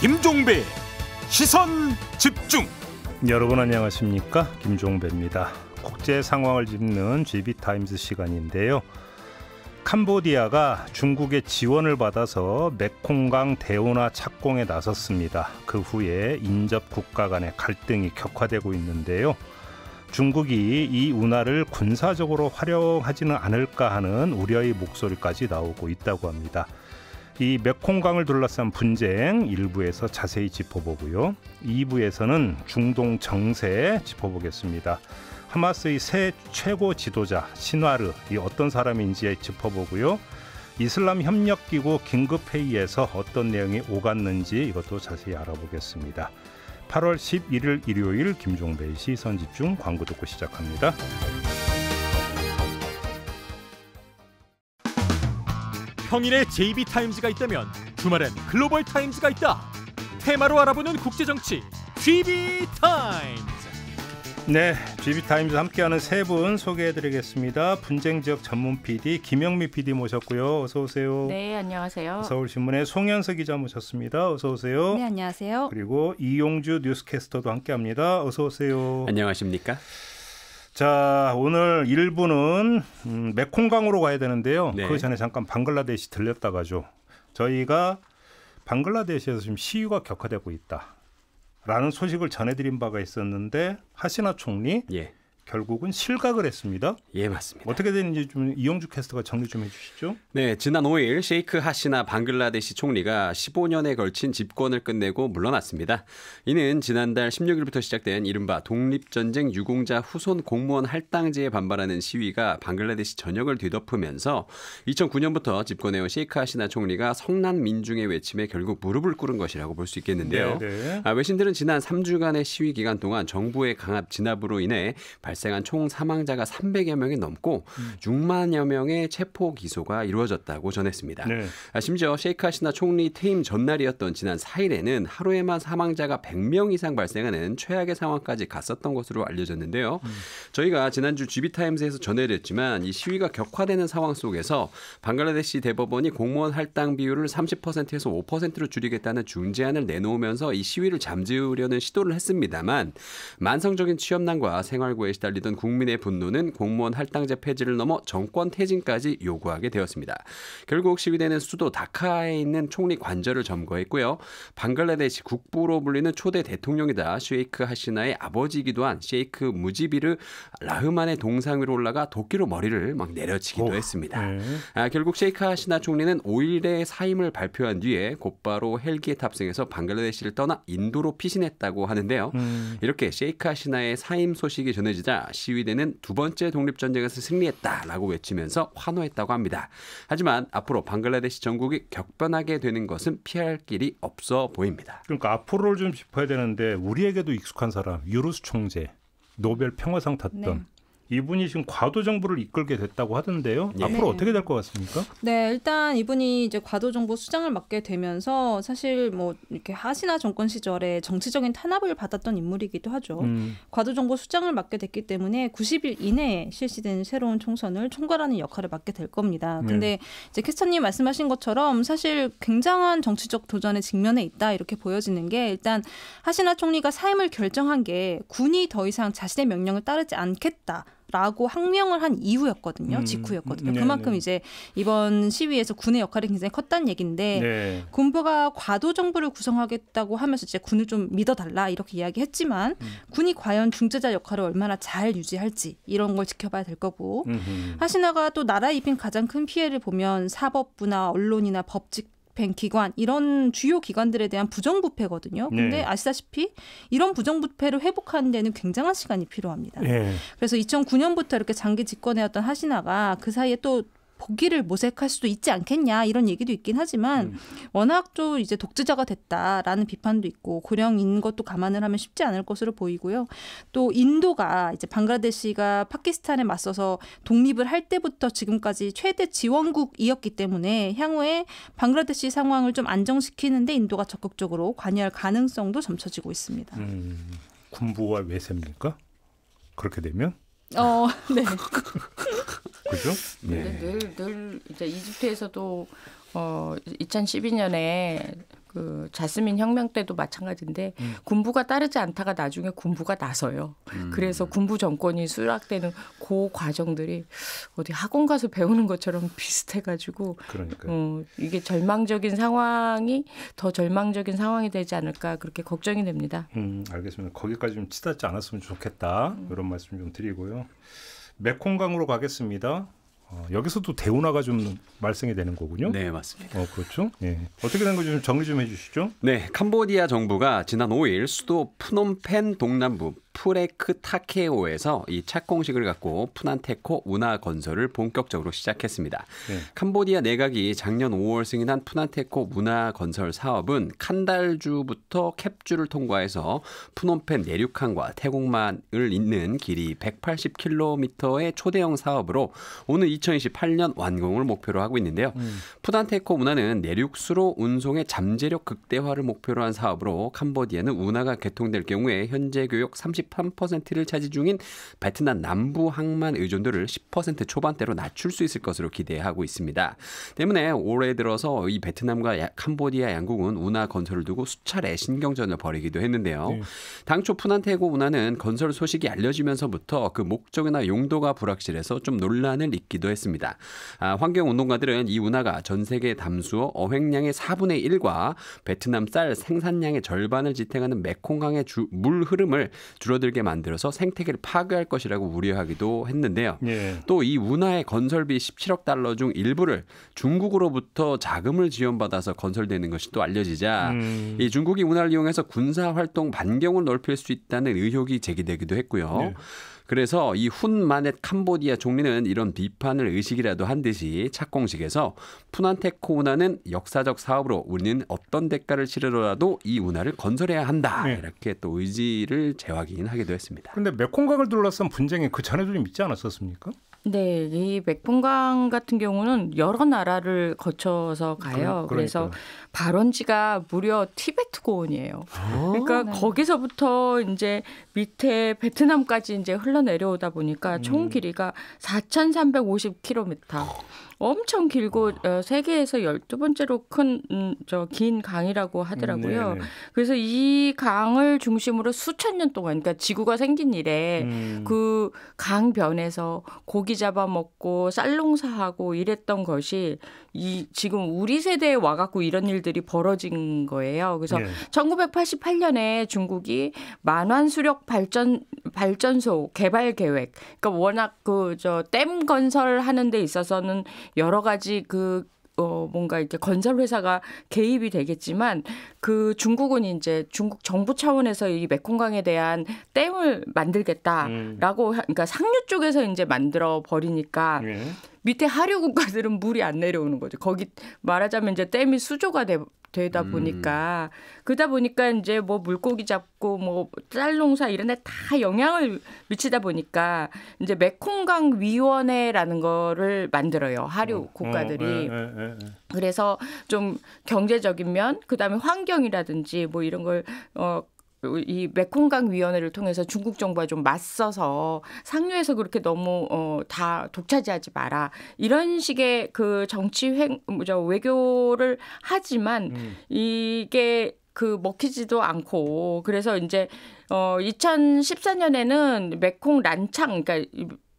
김종배 시선 집중. 여러분 안녕하십니까 김종배입니다. 국제 상황을 짚는 GB 타임즈 시간인데요. 캄보디아가 중국의 지원을 받아서 메콩강 대운하 착공에 나섰습니다. 그 후에 인접 국가 간의 갈등이 격화되고 있는데요. 중국이 이 운하를 군사적으로 활용하지는 않을까 하는 우려의 목소리까지 나오고 있다고 합니다. 이 메콩강을 둘러싼 분쟁 1부에서 자세히 짚어보고요. 2부에서는 중동 정세 짚어보겠습니다. 하마스의 새 최고 지도자 신화르 이 어떤 사람인지 짚어보고요. 이슬람 협력기구 긴급회의에서 어떤 내용이 오갔는지 이것도 자세히 알아보겠습니다. 8월 11일 일요일 김종배의 시선 집중 광고 듣고 시작합니다. 평일에 JB 타임즈가 있다면 주말엔 글로벌 타임즈가 있다. 테마로 알아보는 국제 정치 GB 타임즈. 네, GB 타임즈 함께하는 세 분 소개해드리겠습니다. 분쟁 지역 전문 PD 김영미 PD 모셨고요. 어서 오세요. 네, 안녕하세요. 서울신문의 송현석 기자 모셨습니다. 어서 오세요. 네, 안녕하세요. 그리고 이용주 뉴스캐스터도 함께합니다. 어서 오세요. 안녕하십니까? 자, 오늘 일부는 음, 메콩강으로 가야 되는데요. 네. 그 전에 잠깐 방글라데시 들렸다 가죠. 저희가 방글라데시에서 지금 시위가 격화되고 있다. 라는 소식을 전해드린 바가 있었는데 하시나 총리 예. 결국은 실각을 했습니다. 예, 맞습니다. 어떻게 됐는지 좀 이용주 캐스터가 정리 좀 해주시죠. 네, 지난 5일 셰이크 하시나 방글라데시 총리가 15년에 걸친 집권을 끝내고 물러났습니다. 이는 지난달 16일부터 시작된 이른바 독립전쟁 유공자 후손 공무원 할당제에 반발하는 시위가 방글라데시 전역을 뒤덮으면서 2009년부터 집권해온 셰이크 하시나 총리가 성난 민중의 외침에 결국 무릎을 꿇은 것이라고 볼 수 있겠는데요. 네, 네. 아, 외신들은 지난 3주간의 시위 기간 동안 정부의 강압 진압으로 인해 발 발생한 총 사망자가 300여 명이 넘고 음. 6만여 명의 체포 기소가 이루어졌다고 전했습니다. 네. 아, 심지어 셰이크 하시나 총리 퇴임 전날이었던 지난 4일에는 하루에만 사망자가 100명 이상 발생하는 최악의 상황까지 갔었던 것으로 알려졌는데요. 음. 저희가 지난주 GB타임스에서 전해드렸지만 이 시위가 격화되는 상황 속에서 방글라데시 대법원이 공무원 할당 비율을 30%에서 5%로 줄이겠다는 중재안을 내놓으면서 이 시위를 잠재우려는 시도를 했습니다만 만성적인 취업난과 생활고에 시달 달리던 국민의 분노는 공무원 할당제 폐지를 넘어 정권 퇴진까지 요구하게 되었습니다. 결국 시위대는 수도 다카에 있는 총리 관절을 점거했고요. 방글라데시 국부로 불리는 초대 대통령이다 쉐이크 하시나의 아버지이기도 한 쉐이크 무지비를 라흐만의 동상 위로 올라가 도끼로 머리를 막 내려치기도 오. 했습니다. 네. 아, 결국 쉐이크 하시나 총리는 5일에 사임을 발표한 뒤에 곧바로 헬기에 탑승해서 방글라데시를 떠나 인도로 피신했다고 하는데요. 음. 이렇게 쉐이크 하시나의 사임 소식이 전해지자 자, 시위대는 두 번째 독립전쟁에서 승리했다라고 외치면서 환호했다고 합니다. 하지만 앞으로 방글라데시 전국이 격변하게 되는 것은 피할 길이 없어 보입니다. 그러니까 앞으로를 좀 짚어야 되는데 우리에게도 익숙한 사람 유루스 총재 노벨 평화상 탔던 네. 이분이 지금 과도 정부를 이끌게 됐다고 하던데요. 예. 앞으로 네. 어떻게 될 것 같습니까? 네, 일단 이분이 이제 과도 정부 수장을 맡게 되면서 사실 뭐 이렇게 하시나 정권 시절에 정치적인 탄압을 받았던 인물이기도 하죠. 음. 과도 정부 수장을 맡게 됐기 때문에 90일 이내에 실시된 새로운 총선을 총괄하는 역할을 맡게 될 겁니다. 네. 근데 예. 이제 캐스터님 말씀하신 것처럼 사실 굉장한 정치적 도전에 직면해 있다 이렇게 보여지는 게 일단 하시나 총리가 사임을 결정한 게 군이 더 이상 자신의 명령을 따르지 않겠다. 라고 항명을 한 이후였거든요. 음, 직후였거든요. 음, 네, 그만큼 네. 이제 이번 시위에서 군의 역할이 굉장히 컸다는 얘기인데 네. 군부가 과도 정부를 구성하겠다고 하면서 이제 군을 좀 믿어달라 이렇게 이야기했지만 음. 군이 과연 중재자 역할을 얼마나 잘 유지할지 이런 걸 지켜봐야 될 거고 음흠. 하시나가 또 나라에 입힌 가장 큰 피해를 보면 사법부나 언론이나 법직 집행 기관 이런 주요 기관들에 대한 부정부패거든요. 근데 네. 아시다시피 이런 부정부패를 회복하는 데는 굉장한 시간이 필요합니다. 네. 그래서 2009년부터 이렇게 장기 집권해왔던 하시나가 그 사이에 또 복귀를 모색할 수도 있지 않겠냐 이런 얘기도 있긴 하지만 음. 워낙 좀 이제 독재자가 됐다라는 비판도 있고 고령인 것도 감안을 하면 쉽지 않을 것으로 보이고요. 또 인도가 이제 방글라데시가 파키스탄에 맞서서 독립을 할 때부터 지금까지 최대 지원국이었기 때문에 향후에 방글라데시 상황을 좀 안정시키는데 인도가 적극적으로 관여할 가능성도 점쳐지고 있습니다. 음, 군부와 외세입니까? 그렇게 되면? 어, 네. 그죠? 네. 늘, 늘 이제 이집트에서도 어 2012년에 그 자스민 혁명 때도 마찬가지인데 음. 군부가 따르지 않다가 나중에 군부가 나서요. 음. 그래서 군부 정권이 수락되는 그 과정들이 어디 학원 가서 배우는 것처럼 비슷해가지고 그러니까 어, 이게 절망적인 상황이 더 절망적인 상황이 되지 않을까 그렇게 걱정이 됩니다. 음, 알겠습니다. 거기까지 좀 치닫지 않았으면 좋겠다 음. 이런 말씀 좀 드리고요. 메콩강으로 가겠습니다. 어, 여기서도 대운하가 좀 말썽이 되는 거군요. 네, 맞습니다. 어, 그렇죠. 예. 어떻게 된 건지 좀 정리 좀 해주시죠. 네, 캄보디아 정부가 지난 5일 수도 프놈펜 동남부 프레크 타케오에서 이 착공식을 갖고 푸난테코 문화 건설을 본격적으로 시작했습니다. 네. 캄보디아 내각이 작년 5월 승인한 푸난테코 문화 건설 사업은 칸달주부터 캡주를 통과해서 푸놈펜 내륙항과 태국만을 잇는 길이 180km의 초대형 사업으로 오늘 2028년 완공을 목표로 하고 있는데요. 음. 푸난테코 문화는 내륙 수로 운송의 잠재력 극대화를 목표로 한 사업으로 캄보디아는 운하가 개통될 경우에 현재 교역 30 33%를 차지 중인 베트남 남부 항만 의존도를 10% 초반대로 낮출 수 있을 것으로 기대하고 있습니다. 때문에 올해 들어서 이 베트남과 캄보디아 양국은 운하 건설을 두고 수차례 신경전을 벌이기도 했는데요. 네. 당초 푸난태고 운하는 건설 소식이 알려지면서부터 그 목적이나 용도가 불확실해서 좀 논란을 있기도 했습니다. 아, 환경운동가들은 이 운하가 전 세계 담수어 어획량의 4분의 1과 베트남 쌀 생산량의 절반을 지탱하는 메콩강의 주, 물 흐름을 줄 줄어들게 만들어서 생태계를 파괴할 것이라고 우려하기도 했는데요. 예. 또이 운하의 건설비 17억 달러 중 일부를 중국으로부터 자금을 지원받아서 건설되는 것이 또 알려지자 음. 이 중국이 운하를 이용해서 군사 활동 반경을 넓힐 수 있다는 의혹이 제기되기도 했고요. 예. 그래서 이 훈마넷 캄보디아 총리는 이런 비판을 의식이라도 한 듯이 착공식에서 푸난테코우나는 역사적 사업으로 우리는 어떤 대가를 치르더라도 이 운하를 건설해야 한다 네. 이렇게 또 의지를 재확인하기도 했습니다. 그런데 메콩강을 둘러싼 분쟁이 그 전에도 좀 있지 않았었습니까? 네, 이 백범강 같은 경우는 여러 나라를 거쳐서 가요. 그, 래서 발원지가 무려 티베트 고원이에요. 아~ 그러니까 네. 거기서부터 이제 밑에 베트남까지 이제 흘러내려오다 보니까 총 음. 길이가 4,350km. 엄청 길고 아. 어, 세계에서 열두 번째로 큰 저긴 음, 강이라고 하더라고요. 음, 네, 네 그래서 이 강을 중심으로 수천 년 동안 그러니까 지구가 생긴 이래 음. 그 강변에서 고기 잡아먹고 쌀농사하고 이랬던 것이 이 지금 우리 세대에 와갖고 이런 일들이 벌어진 거예요. 그래서 예. 1988년에 중국이 만환 수력 발전 발전소 개발 계획. 그러니까 워낙 그저댐 건설하는 데 있어서는 여러 가지 그 어, 뭔가 이렇게 건설 회사가 개입이 되겠지만 그 중국은 이제 중국 정부 차원에서 이 메콩강에 대한 댐을 만들겠다라고 음. 그러니까 상류 쪽에서 이제 만들어 버리니까 예. 밑에 하류 국가들은 물이 안 내려오는 거죠. 거기 말하자면 이제 댐이 수조가 돼 되다 음. 보니까 음. 그러다 보니까 이제 뭐 물고기 잡고 뭐쌀 농사 이런 데 다 영향을 미치다 보니까 이제 메콩강 위원회라는 거를 만들어요. 하류 어, 어 국가들이. 어, 에, 에, 에. 그래서 좀 경제적인 면 그다음에 환경이라든지 뭐 이런 걸어 이 메콩강위원회를 통해서 중국 정부와 좀 맞서서 상류에서 그렇게 너무 어, 다 독차지하지 마라 이런 식의 그 정치 횡, 뭐 외교를 하지만 음. 이게 그 먹히지도 않고 그래서 이제 어 2014년에는 메콩 란창 그러니까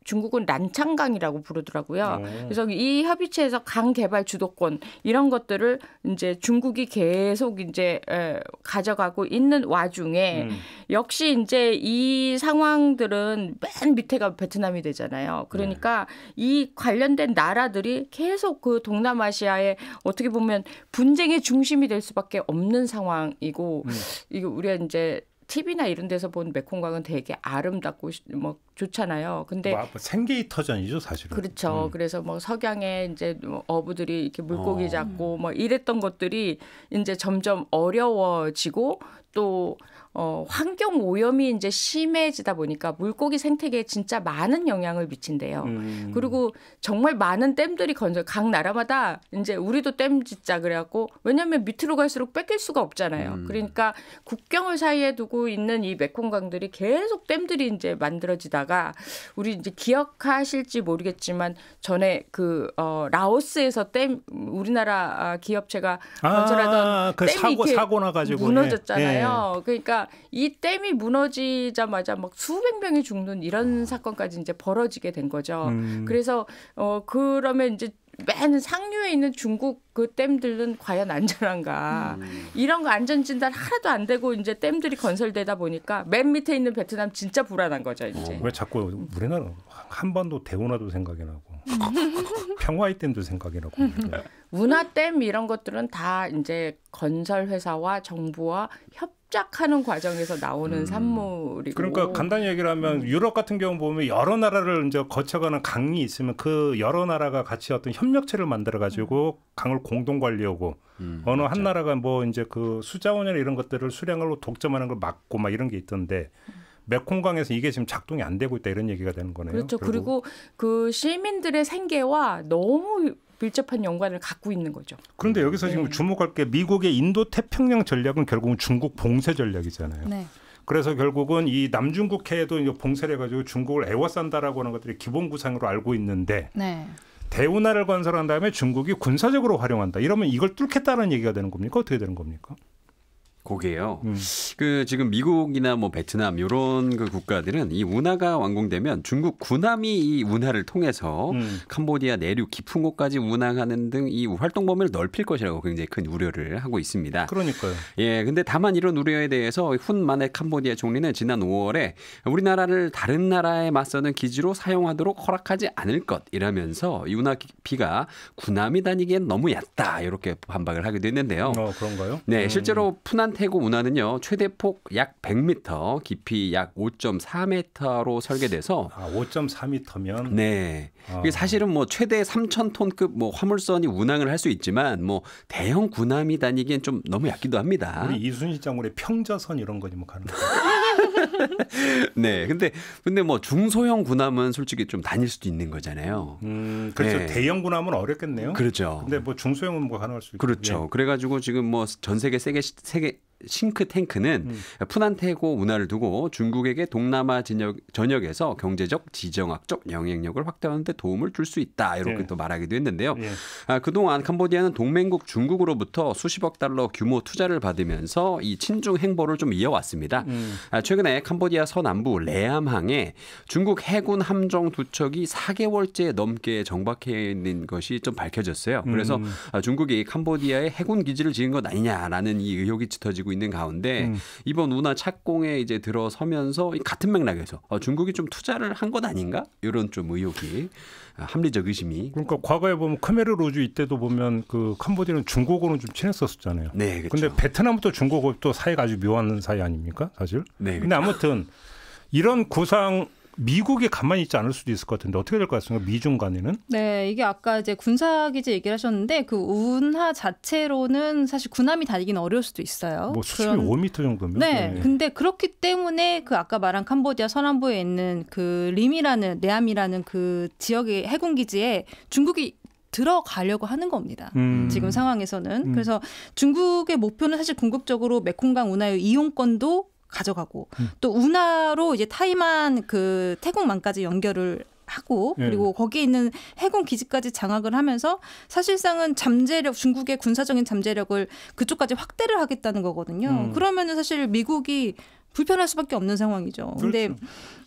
중국은 난창강이라고 부르더라고요. 오. 어. 그래서 이 협의체에서 강 개발 주도권 이런 것들을 이제 중국이 계속 이제 에, 가져가고 있는 와중에 음. 역시 이제 이 상황들은 맨 밑에가 베트남이 되잖아요. 그러니까 네. 이 관련된 나라들이 계속 그 동남아시아에 어떻게 보면 분쟁의 중심이 될 수밖에 없는 상황이고 음. 이거 우리가 이제 TV나 이런 데서 본 메콩강은 되게 아름답고 뭐 좋잖아요. 근데 뭐, 생계 터전이죠, 사실은. 그렇죠. 음. 그래서 뭐 석양에 이제 뭐 어부들이 이렇게 물고기 어. 잡고 뭐 이랬던 것들이 이제 점점 어려워지고 또 어, 환경 오염이 이제 심해지다 보니까 물고기 생태계에 진짜 많은 영향을 미친대요. 음. 그리고 정말 많은 댐들이 건설각 나라마다 이제 우리도 댐 짓자 그래갖고 왜냐하면 밑으로 갈수록 뺏길 수가 없잖아요. 음. 그러니까 국경을 사이에 두고 있는 이 메콩강들이 계속 댐들이 이제 만들어지다가 우리 이제 기억하실지 모르겠지만 전에 그 어, 라오스에서 댐 우리나라 아, 기업체가 아, 건설하던 아, 그 댐이 사고, 이렇게 사고 나가지고 예. 무너졌잖아요. 예. 그러니까 이 댐이 무너지자마자 막 수백 명이 죽는 이런 아. 사건까지 이제 벌어지게 된 거죠. 음. 그래서 어 그러면 이제 맨 상류에 있는 중국 그 댐들은 과연 안전한가 음. 이런 거 안전 진단 하나도 안 되고 이제 댐들이 건설되다 보니까 맨 밑에 있는 베트남 진짜 불안한 거죠 어, 이제 어, 왜 자꾸 우리나라 한반도 대운하도 생각이 나고 평화의 댐도 생각이 나고 문화 댐 이런 것들은 다 이제 건설 회사와 정부와 협 합작하는 과정에서 나오는 음. 산물이고 그러니까 간단히 얘기를 하면 음. 유럽 같은 경우 보면 여러 나라를 이제 거쳐가는 강이 있으면 그 여러 나라가 같이 어떤 협력체를 만들어 가지고 음. 강을 공동 관리하고 음, 어느 맞아. 한 나라가 뭐 이제 그 수자원이나 이런 것들을 수량으로 독점하는 걸 막고 막 이런 게 있던데 메콩강에서 음. 이게 지금 작동이 안 되고 있다 이런 얘기가 되는 거네요. 그렇죠. 결국. 그리고 그 시민들의 생계와 너무 밀접한 연관을 갖고 있는 거죠. 그런데 여기서 지금 네. 주목할 게 미국의 인도 태평양 전략은 결국은 중국 봉쇄 전략이잖아요. 네. 그래서 결국은 이 남중국해에도 이제 봉쇄를 해가지고 중국을 애워싼다라고 하는 것들이 기본 구상으로 알고 있는데 네. 대우나를 건설한 다음에 중국이 군사적으로 활용한다. 이러면 이걸 뚫겠다는 얘기가 되는 겁니까? 어떻게 되는 겁니까? 고이요 음. 그 지금 미국이나 뭐 베트남 요런그 국가들은 이 운하가 완공되면 중국 군함이 이 운하를 통해서 음. 캄보디아 내륙 깊은 곳까지 운항하는 등 이 활동 범위를 넓힐 것이라고 굉장히 큰 우려를 하고 있습니다. 그러니까요. 예, 근데 다만 이런 우려에 대해서 훈만의 캄보디아 총리는 지난 5월에 우리나라를 다른 나라에 맞서는 기지로 사용하도록 허락하지 않을 것이라면서 이 운하 깊이가 군함이 다니기엔 너무 얕다 이렇게 반박을 하게됐는데요 어, 그런가요? 네, 음. 실제로 음. 푸난 한산 태고 운하는요 최대폭 약 100m, 깊이 약 5.4m로 설계돼서 아 5.4m면 네 어. 이게 사실은 뭐 최대 3,000톤급 뭐 화물선이 운항을 할 수 있지만 뭐 대형 군함이 다니기엔 좀 너무 약기도 합니다. 우리 이순신 장군의 평저선 이런 거지 뭐 가는 네. 근데 근데 뭐 중소형 군함은 솔직히 좀 다닐 수도 있는 거잖아요. 음, 그렇죠. 네. 대형 군함은 어렵겠네요. 그렇죠. 근데 뭐 중소형은 뭐 가능할 수 있죠. 그렇죠. 예. 그래가지고 지금 뭐 전 세계 세계 세계 싱크탱크는 음. 푸난테고 문화를 두고 중국에게 동남아 진역, 전역에서 경제적, 지정학적 영향력을 확대하는 데 도움을 줄 수 있다. 이렇게 예. 또 말하기도 했는데요. 예. 아, 그동안 캄보디아는 동맹국 중국으로부터 수십억 달러 규모 투자를 받으면서 이 친중 행보를 좀 이어왔습니다. 음. 아, 최근에 캄보디아 서남부 레암항에 중국 해군 함정 두 척이 4개월째 넘게 정박해 있는 것이 좀 밝혀졌어요. 그래서 음. 아, 중국이 캄보디아에 해군 기지를 지은 것 아니냐라는 이 의혹이 짙어지고 있는 가운데 음. 이번 운하 착공에 이제 들어서면서 같은 맥락에서 어, 중국이 좀 투자를 한 것 아닌가 이런 좀 의혹이 아, 합리적 의심이 그러니까 과거에 보면 크메르 로즈 이때도 보면 그 캄보디아는 중국어는 좀 친했었잖아요. 네, 그렇 근데 베트남부터 중국어고또 사이가 아주 묘한 사이 아닙니까 사실? 네, 그렇죠. 근데 아무튼 이런 구상 미국에 가만히 있지 않을 수도 있을 것 같은데 어떻게 될 것 같습니까? 미중 간에는? 네, 이게 아까 이제 군사 기지 얘기를 하셨는데 그 운하 자체로는 사실 군함이 다니기는 어려울 수도 있어요. 뭐 수심이 그런... 5m 정도면? 네, 네, 근데 그렇기 때문에 그 아까 말한 캄보디아 서남부에 있는 그 림이라는 내암이라는 그 지역의 해군 기지에 중국이 들어가려고 하는 겁니다. 음. 지금 상황에서는. 음. 그래서 중국의 목표는 사실 궁극적으로 메콩강 운하의 이용권도 가져가고 음. 또 운하로 이제 타이만 그 태국만까지 연결을 하고 예. 그리고 예. 거기에 있는 해군 기지까지 장악을 하면서 사실상은 잠재력 중국의 군사적인 잠재력을 그쪽까지 확대를 하겠다는 거거든요. 음. 그러면은 사실 미국이 불편할 수밖에 없는 상황이죠. 그렇죠. 근데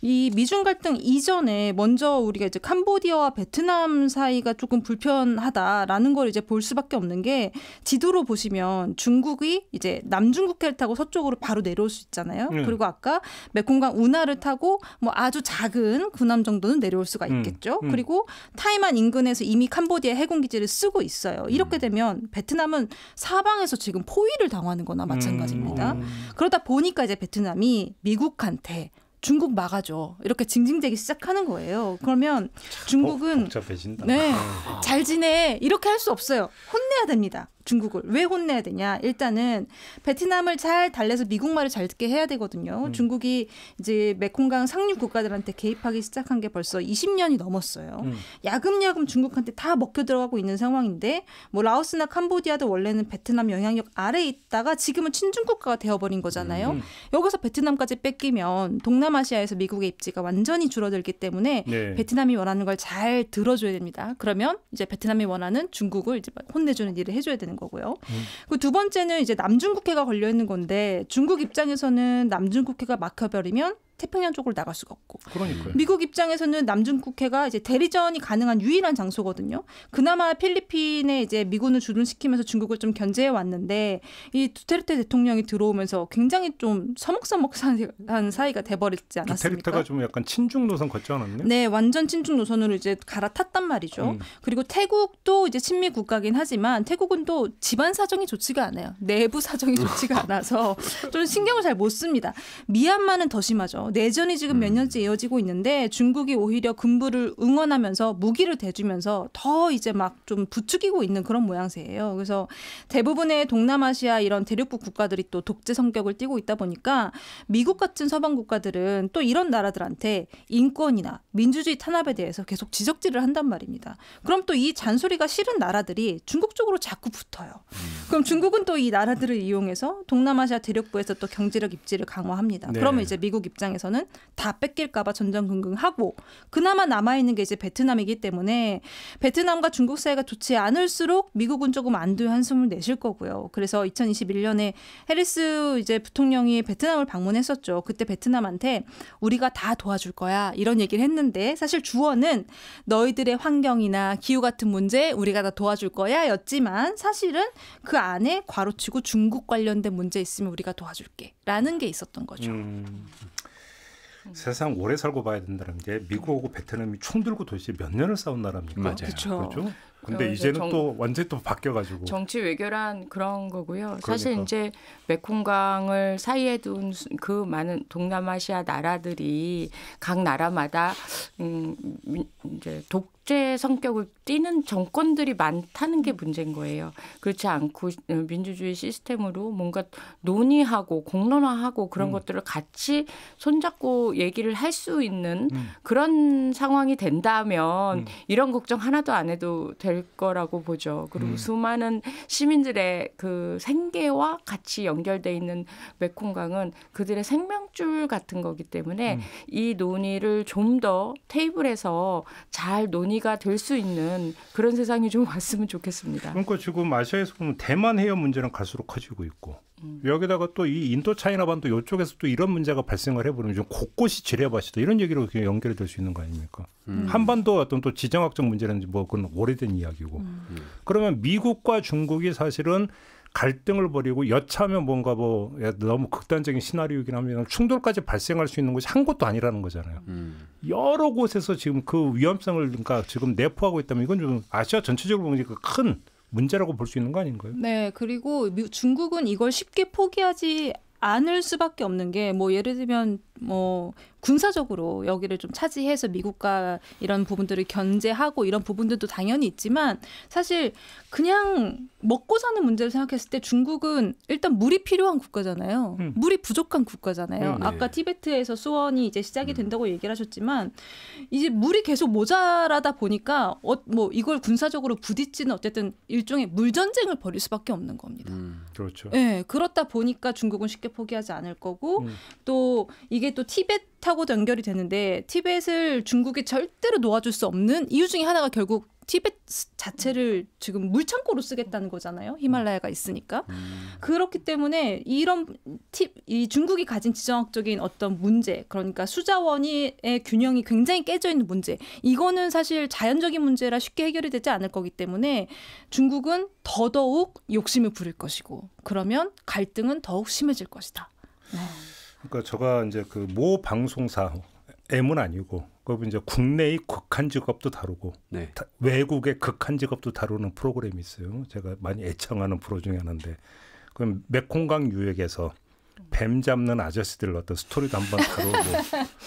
이 미중 갈등 이전에 먼저 우리가 이제 캄보디아와 베트남 사이가 조금 불편하다라는 걸 이제 볼 수밖에 없는 게 지도로 보시면 중국이 이제 남중국해를 타고 서쪽으로 바로 내려올 수 있잖아요. 네. 그리고 아까 메콩강 운하를 타고 뭐 아주 작은 군함 정도는 내려올 수가 음. 있겠죠. 음, 음. 그리고 타이만 인근에서 이미 캄보디아 해군 기지를 쓰고 있어요. 음. 이렇게 되면 베트남은 사방에서 지금 포위를 당하는 거나 마찬가지입니다. 음. 그러다 보니까 이제 베트남이 미국한테 중국 막아줘 이렇게 징징대기 시작하는 거예요. 그러면 중국은 어, 네, 아. 잘 지내 이렇게 할 수 없어요. 혼내야 됩니다. 중국을 왜 혼내야 되냐? 일단은 베트남을 잘 달래서 미국 말을 잘 듣게 해야 되거든요. 음. 중국이 이제 메콩강 상류 국가들한테 개입하기 시작한 게 벌써 20년이 넘었어요. 음. 야금야금 중국한테 다 먹혀 들어가고 있는 상황인데 뭐 라오스나 캄보디아도 원래는 베트남 영향력 아래 있다가 지금은 친중 국가가 되어버린 거잖아요. 음. 여기서 베트남까지 뺏기면 동남아시아에서 미국의 입지가 완전히 줄어들기 때문에 네. 베트남이 원하는 걸 잘 들어줘야 됩니다. 그러면 이제 베트남이 원하는 중국을 이제 혼내주는 일을 해줘야 되는. 되는 거고요. 음. 그두 번째는 이제 남중국해가 걸려 있는 건데 중국 입장에서는 남중국해가 막혀버리면 태평양 쪽으로 나갈 수가 없고. 그러니까요. 음. 미국 입장에서는 남중 국해가 이제 대리전이 가능한 유일한 장소거든요. 그나마 필리핀에 이제 미군을 주둔시키면서 중국을 좀 견제해 왔는데 이 두테르테 대통령이 들어오면서 굉장히 좀 서먹서먹한 사이가 돼버렸지 않았습니까? 두테르테가 좀 약간 친중 노선 걷지 않았나요? 네, 완전 친중 노선으로 이제 갈아탔단 말이죠. 음. 그리고 태국도 이제 친미 국가긴 하지만 태국은 또 집안 사정이 좋지가 않아요. 내부 사정이 좋지가 않아서 좀 신경을 잘 못 씁니다. 미얀마는 더 심하죠. 내전이 지금 몇 음. 년째 이어지고 있는데 중국이 오히려 군부를 응원하면서 무기를 대주면서 더 이제 막 좀 부추기고 있는 그런 모양새예요. 그래서 대부분의 동남아시아 이런 대륙국 국가들이 또 독재 성격을 띠고 있다 보니까 미국 같은 서방 국가들은 또 이런 나라들한테 인권이나 민주주의 탄압에 대해서 계속 지적질을 한단 말입니다. 그럼 또 이 잔소리가 싫은 나라들이 중국 쪽으로 자꾸 붙어요. 음. 그럼 중국은 또 이 나라들을 이용해서 동남아시아 대륙부에서 또 경제력 입지를 강화합니다. 네. 그러면 이제 미국 입장에 입장에서는 다 뺏길까봐 전전긍긍하고 그나마 남아있는 게 이제 베트남이기 때문에 베트남과 중국 사이가 좋지 않을수록 미국은 조금 안도 한숨을 내실 거고요. 그래서 2021년에 해리스 이제 부통령이 베트남을 방문했었죠. 그때 베트남한테 우리가 다 도와줄 거야 이런 얘기를 했는데 사실 주어는 너희들의 환경이나 기후 같은 문제 우리가 다 도와줄 거야였지만 사실은 그 안에 과로치고 중국 관련된 문제 있으면 우리가 도와줄게 라는 게 있었던 거죠. 음. 세상 오래 살고 봐야 된다는 게 미국하고 베트남이 총 들고 도대체 몇 년을 싸운 나라입니까? 맞아요. 그렇죠. 근데 어, 이제는 정, 또 완전히 또 바뀌어가지고 정치 외교란 그런 거고요. 그러니까. 사실 이제 메콩강을 사이에 둔 그 많은 동남아시아 나라들이 각 나라마다 음 이제 독 독재 성격을 띠는 정권들이 많다는 게 문제인 거예요. 그렇지 않고 어, 민주주의 시스템으로 뭔가 논의하고 공론화하고 그런 음. 것들을 같이 손잡고 얘기를 할 수 있는 음. 그런 상황이 된다면 음. 이런 걱정 하나도 안 해도 될될 거라고 보죠. 그리고 음. 수많은 시민들의 그 생계와 같이 연결돼 있는 메콩강은 그들의 생명줄 같은 거기 때문에 음. 이 논의를 좀 더 테이블에서 잘 논의가 될 수 있는 그런 세상이 좀 왔으면 좋겠습니다. 그러니까 지금 아시아에서 보면 대만 해협 문제는 갈수록 커지고 있고 여기다가 또 이 인도 차이나 반도 이쪽에서 또 이런 문제가 발생을 해버리면 좀 곳곳이 지뢰밭이다 이런 얘기로 연결이 될 수 있는 거 아닙니까? 음. 한반도 어떤 또 지정학적 문제라든지 뭐그런 오래된 이야기고 음. 음. 그러면 미국과 중국이 사실은 갈등을 벌이고 여차하면 뭔가 뭐 너무 극단적인 시나리오이긴 합니다. 충돌까지 발생할 수 있는 것이 한 곳도 아니라는 거잖아요. 음. 여러 곳에서 지금 그 위험성을 그러니까 지금 내포하고 있다면 이건 좀 아시아 전체적으로 보니까 그 큰 문제라고 볼 수 있는 거 아닌가요? 네, 그리고 중국은 이걸 쉽게 포기하지 않을 수밖에 없는 게 뭐 예를 들면 뭐 군사적으로 여기를 좀 차지해서 미국과 이런 부분들을 견제하고 이런 부분들도 당연히 있지만 사실 그냥 먹고 사는 문제를 생각했을 때 중국은 일단 물이 필요한 국가잖아요. 음. 물이 부족한 국가잖아요. 음, 네. 아까 티베트에서 수원이 이제 시작이 음. 된다고 음. 얘기를 하셨지만 이제 물이 계속 모자라다 보니까 어, 뭐 이걸 군사적으로 부딪치는 어쨌든 일종의 물 전쟁을 벌일 수밖에 없는 겁니다. 음, 그렇죠. 예, 네, 그렇다 보니까 중국은 쉽게 포기하지 않을 거고 음. 또 이게 이게 또티벳하고 연결이 되는데 티벳을 중국이 절대로 놓아줄 수 없는 이유 중에 하나가 결국 티벳 자체를 지금 물창고로 쓰겠다는 거잖아요. 히말라야가 있으니까. 음. 그렇기 때문에 이런 팁, 이 중국이 가진 지정학적인 어떤 문제, 그러니까 수자원의 균형이 굉장히 깨져 있는 문제, 이거는 사실 자연적인 문제라 쉽게 해결이 되지 않을 거기 때문에 중국은 더더욱 욕심을 부릴 것이고, 그러면 갈등은 더욱 심해질 것이다. 네. 그러니까 제가 이제 그 모 방송사 M은 아니고 그거 이제 국내의 극한 직업도 다루고 네. 다, 외국의 극한 직업도 다루는 프로그램이 있어요. 제가 많이 애청하는 프로 중에 하나인데 그럼 메콩강 유역에서 뱀 잡는 아저씨들 어떤 스토리도 한번 다루고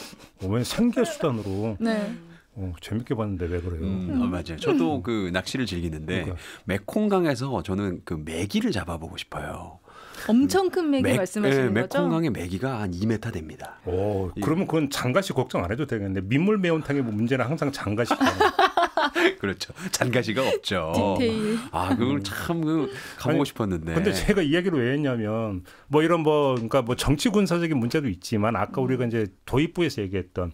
오면 생계 수단으로 네. 어, 재밌게 봤는데 왜 그래요? 음, 어, 맞아요. 저도 그 낚시를 즐기는데 그러니까. 메콩강에서 저는 그 메기를 잡아보고 싶어요. 엄청 큰 맥이 맥, 말씀하시는 예, 거죠? 맥콩강의 맥이가 한 2m 됩니다. 오, 그러면 그건 장가시 걱정 안 해도 되겠는 민물 매운탕의 문제는 항상 장가시. 그렇죠. 잔가시가 없죠. 디테일. 아, 그걸 참 그, 가보고 아니, 싶었는데. 근데 제가 이야기를 왜 했냐면 뭐 이런 뭐 그러니까 뭐 정치 군사적인 문제도 있지만 아까 우리가 이제 도입부에서 얘기했던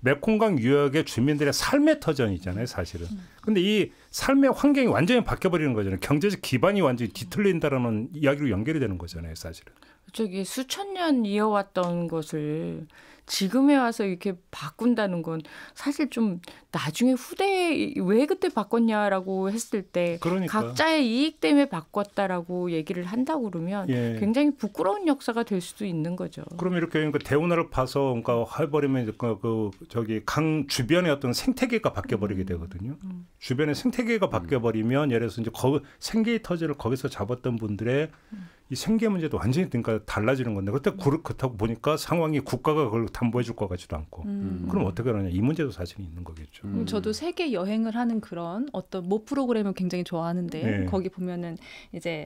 메콩강 유역의 주민들의 삶의 터전이잖아요, 사실은. 음. 근데 이 삶의 환경이 완전히 바뀌어버리는 거잖아요. 경제적 기반이 완전히 뒤틀린다라는 이야기로 연결이 되는 거잖아요, 사실은. 저기 수천 년 이어왔던 것을 지금에 와서 이렇게 바꾼다는 건 사실 좀 나중에 후대에 왜 그때 바꿨냐라고 했을 때 그러니까. 각자의 이익 때문에 바꿨다라고 얘기를 한다고 그러면 예. 굉장히 부끄러운 역사가 될 수도 있는 거죠. 그럼 이렇게 그러니까 대운하를 파서 그러니까 해버리면 그, 그 저기 강 주변의 어떤 생태계가 바뀌어버리게 음. 되거든요. 음. 주변의 생태계 생계가 음. 바뀌어버리면 예를 들어서 이제 거, 생계의 터전을 거기서 잡았던 분들의 음. 이 생계 문제도 완전히 그러니까 달라지는 건데 그때 구, 음. 그렇다고 보니까 상황이 국가가 그걸 담보해 줄 것 같지도 않고 음. 그럼 어떻게 하느냐 이 문제도 사실 있는 거겠죠. 음. 저도 세계 여행을 하는 그런 어떤 모 프로그램을 굉장히 좋아하는데 네. 거기 보면은 이제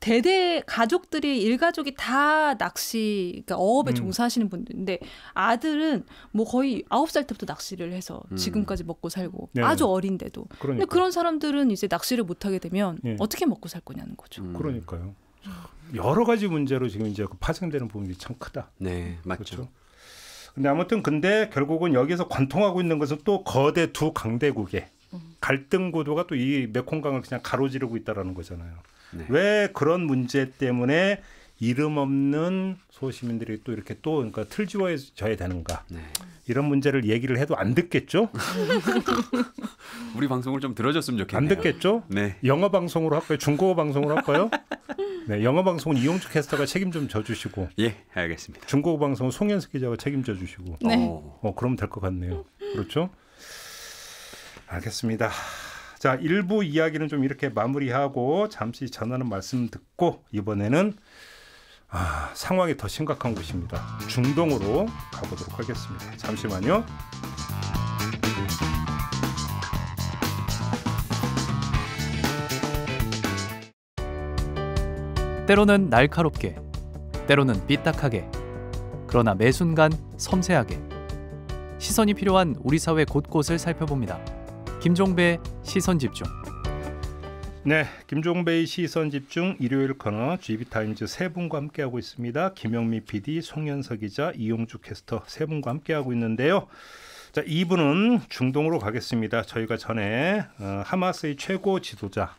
대대 가족들이 일가족이 다 낚시 그러니까 어업에 음. 종사하시는 분들인데 아들은 뭐 거의 아홉 살 때부터 낚시를 해서 음. 지금까지 먹고 살고 네. 아주 어린데도 그러니까. 근데 그런 사람들은 이제 낚시를 못 하게 되면 네. 어떻게 먹고 살 거냐는 거죠. 음. 그러니까요. 여러 가지 문제로 지금 이제 그 파생되는 부분이 참 크다. 네, 맞죠. 그렇죠? 근데 아무튼 근데 결국은 여기서 관통하고 있는 것은 또 거대 두 강대국의 음. 갈등 구도가 또 이 메콩강을 그냥 가로지르고 있다라는 거잖아요. 네. 왜 그런 문제 때문에 이름 없는 소시민들이 또 이렇게 또 그러니까 틀지워져야 되는가 네. 이런 문제를 얘기를 해도 안 듣겠죠? 우리 방송을 좀 들어줬으면 좋겠네요. 안 듣겠죠? 네. 영어 방송으로 할까요? 중국어 방송으로 할까요? 네, 영어 방송은 이용주 캐스터가 책임 좀 져주시고. 예, 알겠습니다. 중국어 방송은 송현석 기자가 책임져 주시고. 네. 어, 어 그럼 될것 같네요. 그렇죠? 알겠습니다. 자, 일부 이야기는 좀 이렇게 마무리하고 잠시 전하는 말씀 듣고 이번에는 아, 상황이 더 심각한 곳입니다. 중동으로 가보도록 하겠습니다. 잠시만요. 때로는 날카롭게, 때로는 삐딱하게, 그러나 매 순간 섬세하게 시선이 필요한 우리 사회 곳곳을 살펴봅니다. 김종배 시선 집중. 네, 김종배의 시선 집중 일요일 코너 GB타임즈 세 분과 함께하고 있습니다. 김영미 PD, 송현석 기자, 이용주 캐스터 세 분과 함께하고 있는데요. 자, 2부는 중동으로 가겠습니다. 저희가 전에 어, 하마스의 최고 지도자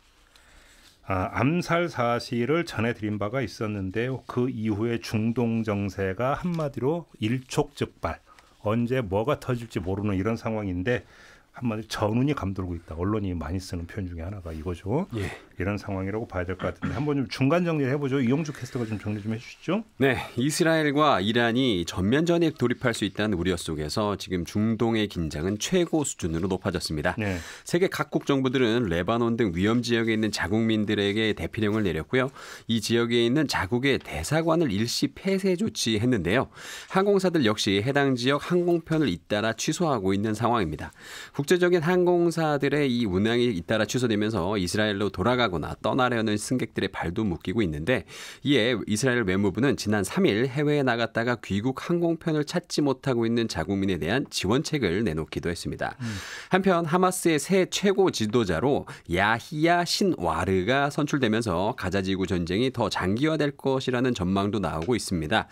아, 암살 사실을 전해드린 바가 있었는데요. 그 이후에 중동 정세가 한마디로 일촉즉발 언제 뭐가 터질지 모르는 이런 상황인데 한마디 전운이 감돌고 있다. 언론이 많이 쓰는 표현 중에 하나가 이거죠. 예. 이런 상황이라고 봐야 될 것 같은데 한번 좀 중간 정리를 해보죠. 이용주 캐스터가 좀 정리 좀 해주시죠. 네, 이스라엘과 이란이 전면전에 돌입할 수 있다는 우려 속에서 지금 중동의 긴장은 최고 수준으로 높아졌습니다. 네. 세계 각국 정부들은 레바논 등 위험 지역에 있는 자국민들에게 대피령을 내렸고요. 이 지역에 있는 자국의 대사관을 일시 폐쇄 조치했는데요. 항공사들 역시 해당 지역 항공편을 잇따라 취소하고 있는 상황입니다. 국제적인 항공사들의 이 운항이 잇따라 취소되면서 이스라엘로 돌아가 떠나거나 떠나려는 승객들의 발도 묶이고 있는데 이에 이스라엘 외무부는 지난 3일 해외에 나갔다가 귀국 항공편을 찾지 못하고 있는 자국민에 대한 지원책을 내놓기도 했습니다. 음. 한편 하마스의 새 최고 지도자로 야히야 신와르가 선출되면서 가자지구 전쟁이 더 장기화될 것이라는 전망도 나오고 있습니다.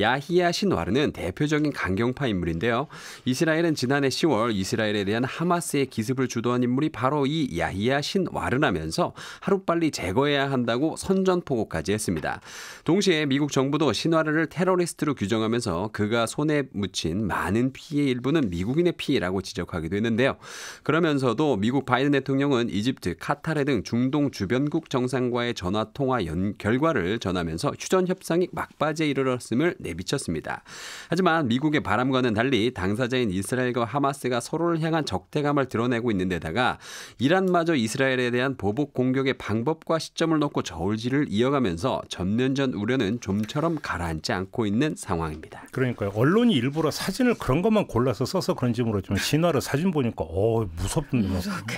야히야 신와르는 대표적인 강경파 인물인데요. 이스라엘은 지난해 10월 이스라엘에 대한 하마스의 기습을 주도한 인물이 바로 이 야히야 신와르라면서 하루빨리 제거해야 한다고 선전포고까지 했습니다. 동시에 미국 정부도 신화를 테러리스트로 규정하면서 그가 손에 묻힌 많은 피해 일부는 미국인의 피해라고 지적하기도 했는데요. 그러면서도 미국 바이든 대통령은 이집트, 카타르 등 중동 주변국 정상과의 전화 통화 연, 결과를 전하면서 휴전 협상이 막바지에 이르렀음을 내비쳤습니다. 하지만 미국의 바람과는 달리 당사자인 이스라엘과 하마스가 서로를 향한 적대감을 드러내고 있는 데다가 이란마저 이스라엘에 대한 보복 공격에 공약의 방법과 시점을 놓고 저울질을 이어가면서 전면전 우려는 좀처럼 가라앉지 않고 있는 상황입니다. 그러니까요. 언론이 일부러 사진을 그런 것만 골라서 써서 그런지 모르지만 진화를 사진 보니까 어 무섭네.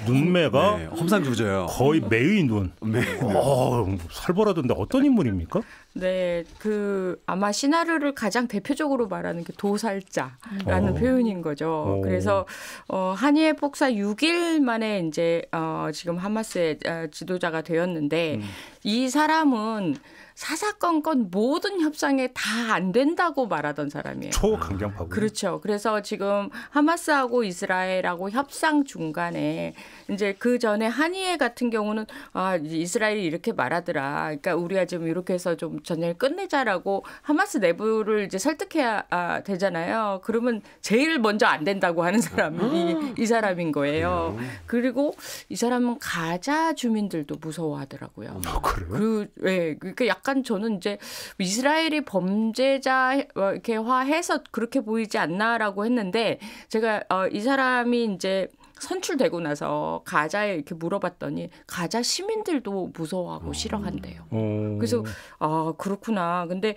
눈매가 네, 험상궂어요. 거의 매의 눈. 네. 어, 살벌하던데 어떤 인물입니까? 네, 그 아마 시나르를 가장 대표적으로 말하는 게 도살자라는 오. 어. 표현인 거죠. 오. 어. 그래서 어, 한의 폭사 6일 만에 이제 어, 지금 하마스의 어, 지도 교도자가 되었는데 음. 이 사람은 사사건건 모든 협상에 다 안 된다고 말하던 사람이에요. 초강경파고. 그렇죠. 그래서 지금 하마스하고 이스라엘하고 협상 중간에 이제 그 전에 한의에 같은 경우는 아 이스라엘이 이렇게 말하더라. 그러니까 우리가 지금 이렇게 해서 좀 전쟁을 끝내자라고 하마스 내부를 이제 설득해야 아, 되잖아요. 그러면 제일 먼저 안 된다고 하는 사람이 음. 이 사람인 거예요. 음. 그리고 이 사람은 가자 주민들도 무서워하더라고요. 어, 그래요? 그 예, 그러니까 약 약간 저는 이제 이스라엘이 범죄자 뭐 이렇게 화해서 그렇게 보이지 않나라고 했는데 제가 어, 이 사람이 이제 선출되고 나서 가자에 이렇게 물어봤더니 가자 시민들도 무서워하고 싫어한대요. 어. 그래서 아 그렇구나. 근데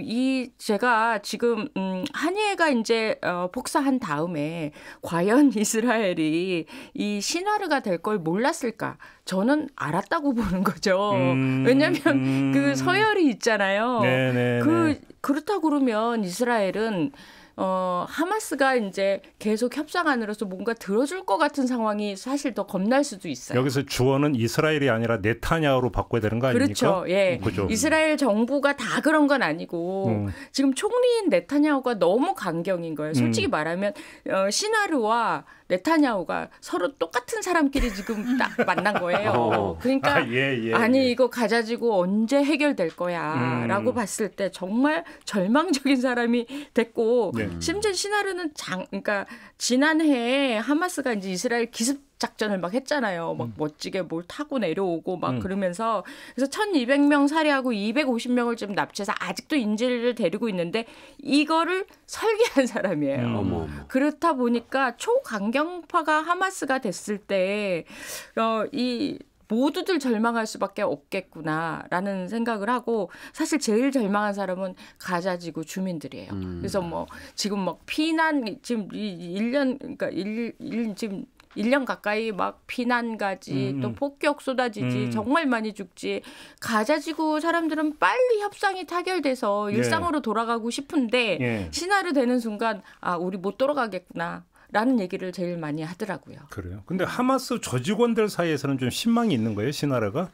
이 제가 지금 음, 한예가 이제 어, 복사한 다음에 과연 이스라엘이 이 신화르가 될 걸 몰랐을까? 저는 알았다고 보는 거죠. 음, 왜냐하면 음. 그 서열이 있잖아요. 네네네. 네, 그 네. 그렇다 그러면 이스라엘은 어, 하마스가 이제 계속 협상안으로서 뭔가 들어줄 것 같은 상황이 사실 더 겁날 수도 있어요. 여기서 주어는 이스라엘이 아니라 네타냐로 바꿔야 되는 거 아닙니까? 그렇죠. 예. 음, 그죠. 이스라엘 정부가 다 그런 건 아니고 음. 지금 총리인 네타냐오가 너무 강경인 거예요. 솔직히 음. 말하면 어, 시나르와 네타냐오가 서로 똑같은 사람끼리 지금 딱 만난 거예요. 어. 그러니까 아, 예, 예, 니 예. 이거 가자지고 언제 해결될 거야라고 음. 봤을 때 정말 절망적인 사람이 됐고 네. 음. 심지어 시나르는 장, 그러니까 지난해 하마스가 이제 이스라엘 기습 작전을 막 했잖아요. 막 음. 멋지게 뭘 타고 내려오고 막 음. 그러면서 그래서 1,200명 살해하고 250명을 좀 납치해서 아직도 인질을 데리고 있는데 이거를 설계한 사람이에요. 음, 어 그렇다 보니까 초강경파가 하마스가 됐을 때 어, 이 모두들 절망할 수밖에 없겠구나라는 생각을 하고 사실 제일 절망한 사람은 가자지구 주민들이에요. 음. 그래서 뭐 지금 막 피난 지금 1년 그러니까 일, 일 지금 1년 가까이 막 피난가지 음, 음. 또 폭격 쏟아지지 음. 정말 많이 죽지 가자지구 사람들은 빨리 협상이 타결돼서 예. 일상으로 예. 돌아가고 싶은데 예. 신화를 되는 순간 아 우리 못 돌아가겠구나 라는 얘기를 제일 많이 하더라고요. 그래요. 근데 하마스 조직원들 사이에서는 좀 신망이 있는 거예요, 시나라가?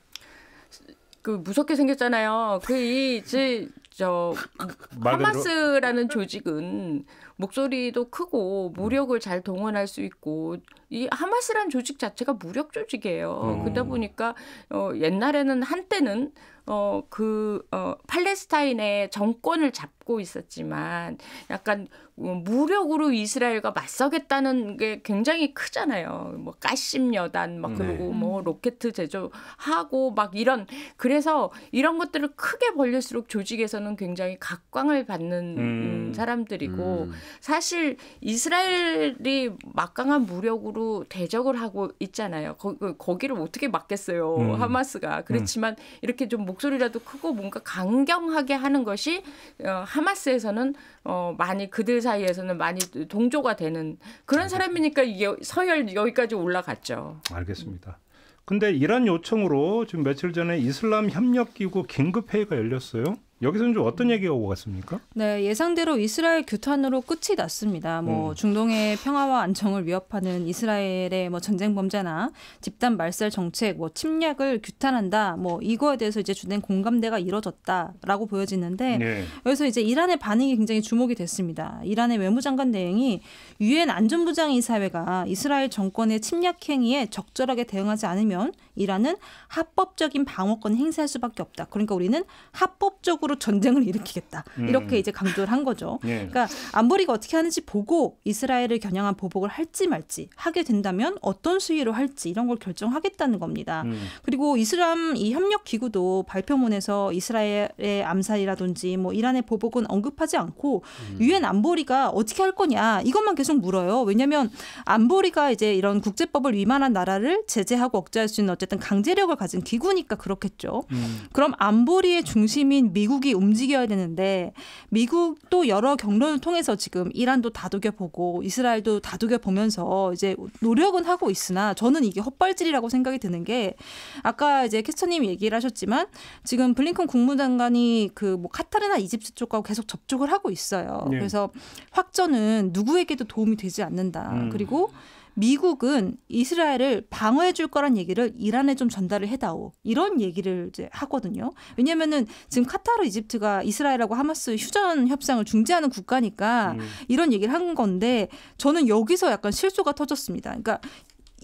그 무섭게 생겼잖아요. 그이저 하마스라는 조직은 목소리도 크고 무력을 잘 동원할 수 있고 이 하마스란 조직 자체가 무력 조직이에요. 음. 그러다 보니까 어, 옛날에는 한때는 어, 그, 어, 팔레스타인의 정권을 잡고 있었지만 약간 뭐 무력으로 이스라엘과 맞서겠다는 게 굉장히 크잖아요. 뭐, 까심 여단, 막, 그리고 네. 뭐, 로켓 제조하고 막 이런. 그래서 이런 것들을 크게 벌릴수록 조직에서는 굉장히 각광을 받는 음. 사람들이고 음. 사실 이스라엘이 막강한 무력으로 대적을 하고 있잖아요. 거, 거기를 어떻게 막겠어요. 음. 하마스가. 음. 그렇지만 이렇게 좀 목소리라도 크고 뭔가 강경하게 하는 것이 어, 하마스에서는 어, 많이 그들 사이에서는 많이 동조가 되는 그런 사람이니까 이게 서열 여기까지 올라갔죠. 알겠습니다. 근데 이런 요청으로 지금 며칠 전에 이슬람 협력 기구 긴급 회의가 열렸어요. 여기서는 좀 어떤 얘기가 오고 갔습니까? 네, 예상대로 이스라엘 규탄으로 끝이 났습니다. 뭐 음. 중동의 평화와 안정을 위협하는 이스라엘의 뭐 전쟁 범죄나 집단 말살 정책, 뭐 침략을 규탄한다. 뭐 이거에 대해서 이제 주된 공감대가 이뤄졌다라고 보여지는데 네. 여기서 이제 이란의 반응이 굉장히 주목이 됐습니다. 이란의 외무장관 대행이 유엔 안전보장이사회가 이스라엘 정권의 침략 행위에 적절하게 대응하지 않으면 이라는 합법적인 방어권 행사할 수밖에 없다. 그러니까 우리는 합법적으로 전쟁을 일으키겠다. 음. 이렇게 이제 강조를 한 거죠. 예. 그러니까 안보리가 어떻게 하는지 보고 이스라엘을 겨냥한 보복을 할지 말지 하게 된다면 어떤 수위로 할지 이런 걸 결정하겠다는 겁니다. 음. 그리고 이슬람 이 협력 기구도 발표문에서 이스라엘의 암살이라든지 뭐 이란의 보복은 언급하지 않고 음. 유엔 음. 안보리가 어떻게 할 거냐 이것만 계속 물어요. 왜냐하면 안보리가 이제 이런 국제법을 위반한 나라를 제재하고 억제할 수 있는 어쨌든 강제력을 가진 기구니까 그렇겠죠. 음. 그럼 안보리의 중심인 미국이 움직여야 되는데 미국도 여러 경로를 통해서 지금 이란도 다독여 보고 이스라엘도 다독여 보면서 이제 노력은 하고 있으나 저는 이게 헛발질이라고 생각이 드는 게 아까 이제 캐스터님 얘기를 하셨지만 지금 블링컨 국무장관이 그 뭐 카타르나 이집트 쪽하고 계속 접촉을 하고 있어요. 네. 그래서 확전은 누구에게도 도움이 되지 않는다. 음. 그리고 미국은 이스라엘을 방어해 줄 거란 얘기를 이란에 좀 전달을 해다오. 이런 얘기를 이제 하거든요. 왜냐면은 지금 카타르 이집트가 이스라엘하고 하마스 휴전 협상을 중재하는 국가니까 음. 이런 얘기를 한 건데 저는 여기서 약간 실수가 터졌습니다. 그러니까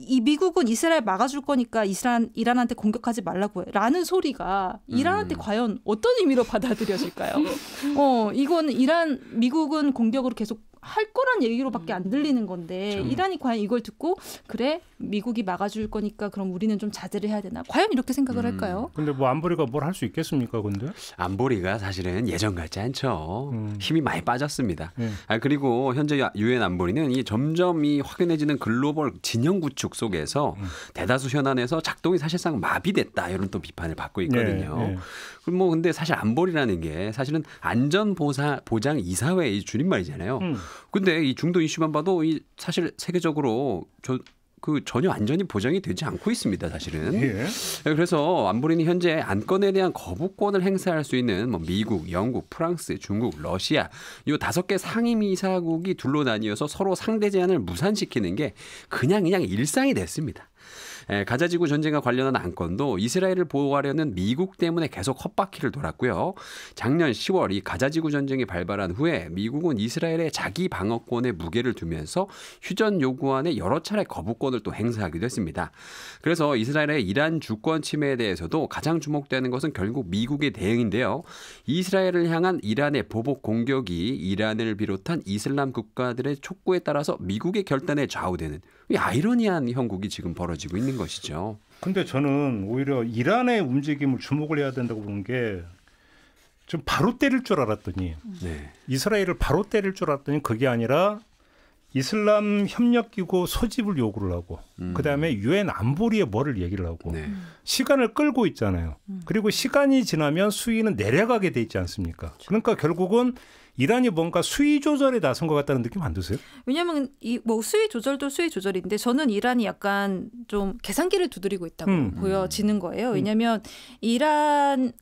이 미국은 이스라엘 막아줄 거니까 이스란, 이란한테 공격하지 말라고 해라는 소리가 이란한테 음. 과연 어떤 의미로 받아들여질까요? 어이건 이란 미국은 공격으로 계속 할 거란 얘기로밖에 안 음. 들리는 건데 그 이란이 과연 이걸 듣고 그래 미국이 막아줄 거니까 그럼 우리는 좀 자제를 해야 되나 과연 이렇게 생각을 음. 할까요? 근데 뭐 안보리가 뭘 할 수 있겠습니까? 근데 안보리가 사실은 예전 같지 않죠. 음. 힘이 많이 빠졌습니다. 네. 아 그리고 현재 유엔 안보리는 이 점점 이 확연해지는 글로벌 진영 구축 속에서 음. 대다수 현안에서 작동이 사실상 마비됐다 이런 또 비판을 받고 예, 있거든요. 네, 네. 뭐 근데 사실 안보리라는 게 사실은 안전보사 보장 이사회의 줄임말이잖아요. 음. 근데 이중도 이슈만 봐도 이 사실 세계적으로 저, 그 전혀 안전이 보장이 되지 않고 있습니다, 사실은. 예. 예. 그래서 안보리는 현재 안건에 대한 거부권을 행사할 수 있는 뭐 미국, 영국, 프랑스, 중국, 러시아 이 다섯 개 상임이사국이 둘로 나뉘어서 서로 상대 제한을 무산시키는 게 그냥 그냥 일상이 됐습니다. 예, 가자지구 전쟁과 관련한 안건도 이스라엘을 보호하려는 미국 때문에 계속 헛바퀴를 돌았고요. 작년 10월 이 가자지구 전쟁이 발발한 후에 미국은 이스라엘의 자기 방어권에 무게를 두면서 휴전 요구안에 여러 차례 거부권을 또 행사하기도 했습니다. 그래서 이스라엘의 이란 주권 침해에 대해서도 가장 주목되는 것은 결국 미국의 대응인데요. 이스라엘을 향한 이란의 보복 공격이 이란을 비롯한 이슬람 국가들의 촉구에 따라서 미국의 결단에 좌우되는 아이러니한 형국이 지금 벌어지고 있는 것이죠. 근데 저는 오히려 이란의 움직임을 주목을 해야 된다고 보는 게 좀 바로 때릴 줄 알았더니 네. 이스라엘을 바로 때릴 줄 알았더니 그게 아니라 이슬람 협력기구 소집을 요구를 하고 음. 그다음에 유엔 안보리에 뭐를 얘기를 하고 네. 시간을 끌고 있잖아요. 음. 그리고 시간이 지나면 수위는 내려가게 돼 있지 않습니까? 그렇죠. 그러니까 결국은 이란이 뭔가 수위 조절에 나선 것 같다는 느낌 안 드세요? 왜냐하면 이 뭐 수위 조절도 수위 조절인데 저는 이란이 약간 좀 계산기를 두드리고 있다고 음. 보여지는 거예요. 왜냐하면 음. 이란을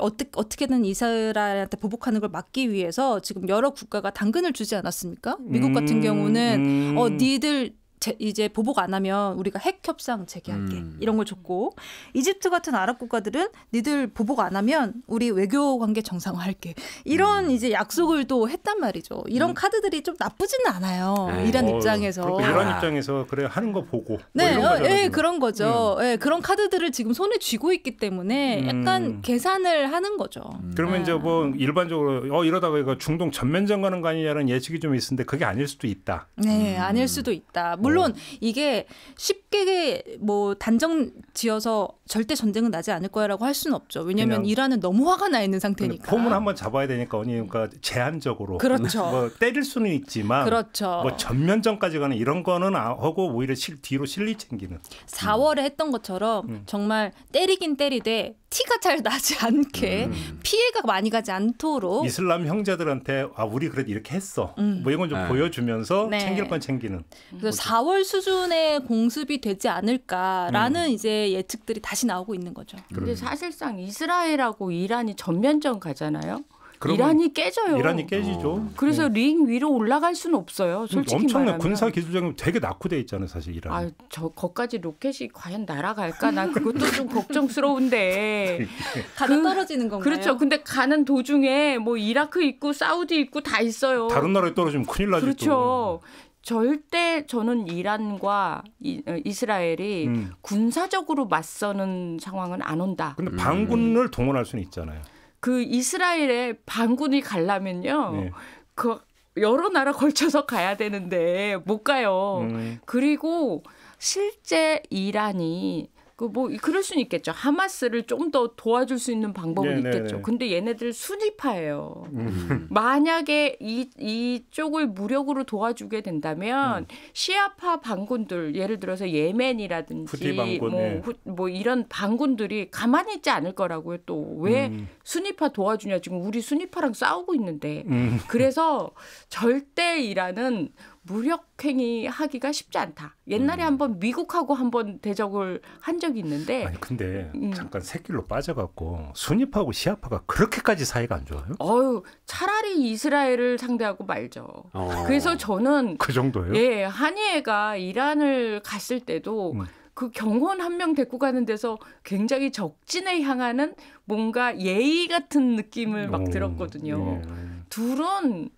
어떻게 어떻게든 이스라엘한테 보복하는 걸 막기 위해서 지금 여러 국가가 당근을 주지 않았습니까? 미국 같은 음, 경우는 어 음. 니들 제, 이제 보복 안 하면 우리가 핵 협상 재개할게 음. 이런 걸 줬고 이집트 같은 아랍 국가들은 니들 보복 안 하면 우리 외교 관계 정상화할게 이런 음. 이제 약속을 또 했단 말이죠. 이런 음. 카드들이 좀 나쁘지는 않아요. 에이. 네. 이란 어, 입장에서 이란 아. 입장에서 그래 하는 거 보고 뭐 네, 뭐 어, 예, 그런 거죠. 음. 예, 그런 카드들을 지금 손에 쥐고 있기 때문에 음. 약간 계산을 하는 거죠. 음. 그러면 이제 네. 뭐 일반적으로 어 이러다가 이거 중동 전면전 가는 거 아니냐는 예측이 좀 있는데 그게 아닐 수도 있다. 네, 아닐 수도 있다. 물론 물론 이게 쉽게 뭐 단정 지어서 절대 전쟁은 나지 않을 거야라고 할 수는 없죠. 왜냐하면 이란은 너무 화가 나 있는 상태니까. 폼을 한번 잡아야 되니까 언니 그러니까 제한적으로 그렇죠. 뭐 때릴 수는 있지만 그렇죠. 뭐 전면전까지 가는 이런 거는 아, 하고 오히려 실, 뒤로 실리 챙기는. 4월에 음. 했던 것처럼 음. 정말 때리긴 때리되 티가 잘 나지 않게 음. 피해가 많이 가지 않도록 이슬람 형제들한테 아 우리 그래도 이렇게 했어 음. 뭐 이건 좀 네. 보여주면서 네. 챙길 건 챙기는. 그래서 4월 수준의 공습이 되지 않을까라는 음. 이제 예측들이 다시 나오고 있는 거죠. 그런데 사실상 이스라엘하고 이란이 전면전 가잖아요. 이란이 깨져요. 이란이 깨지죠. 어. 네. 그래서 네. 링 위로 올라갈 수는 없어요. 그러니까 솔직히 엄청난 말하면. 군사 기술력이 되게 낙후돼 있잖아요, 사실 이란. 아, 저 거까지 로켓이 과연 날아갈까? 난 그것도 좀 걱정스러운데. 가다 그, 떨어지는 건가요? 그렇죠. 근데 가는 도중에 뭐 이라크 있고 사우디 있고 다 있어요. 다른 나라에 떨어지면 큰일 나죠. 그렇죠. 또. 절대 저는 이란과 이, 어, 스라엘이 음. 군사적으로 맞서는 상황은 안 온다. 근데 반군을 음. 동원할 수는 있잖아요. 그 이스라엘에 반군이 갈라면요. 네. 그 여러 나라 걸쳐서 가야 되는데 못 가요. 음. 그리고 실제 이란이 그뭐 그럴 수는 있겠죠. 하마스를 좀 더 도와줄 수 있는 방법은 네네네. 네, 있겠죠. 네. 근데 얘네들 순위파예요. 음. 만약에 이 이쪽을 무력으로 도와주게 된다면 음. 시아파 반군들 예를 들어서 예멘이라든지 방군, 뭐, 네. 후, 뭐 이런 반군들이 가만히 있지 않을 거라고요. 또왜 음. 순위파 도와주냐 지금 우리 순위파랑 싸우고 있는데 음. 그래서 절대 이라는 무력행위 하기가 쉽지 않다. 옛날에 음. 한번 미국하고 한번 대적을 한 적이 있는데. 아니 근데 음. 잠깐 새길로 빠져갖고 순위파하고 시아파가 그렇게까지 사이가 안 좋아요? 어유 차라리 이스라엘을 상대하고 말죠. 어. 그래서 저는 그 정도예요? 예, 한예가 이란을 갔을 때도. 음. 그 경호원 한명 데리고 가는 데서 굉장히 적진에 향하는 뭔가 예의 같은 느낌을 막 들었거든요. 예. 둘은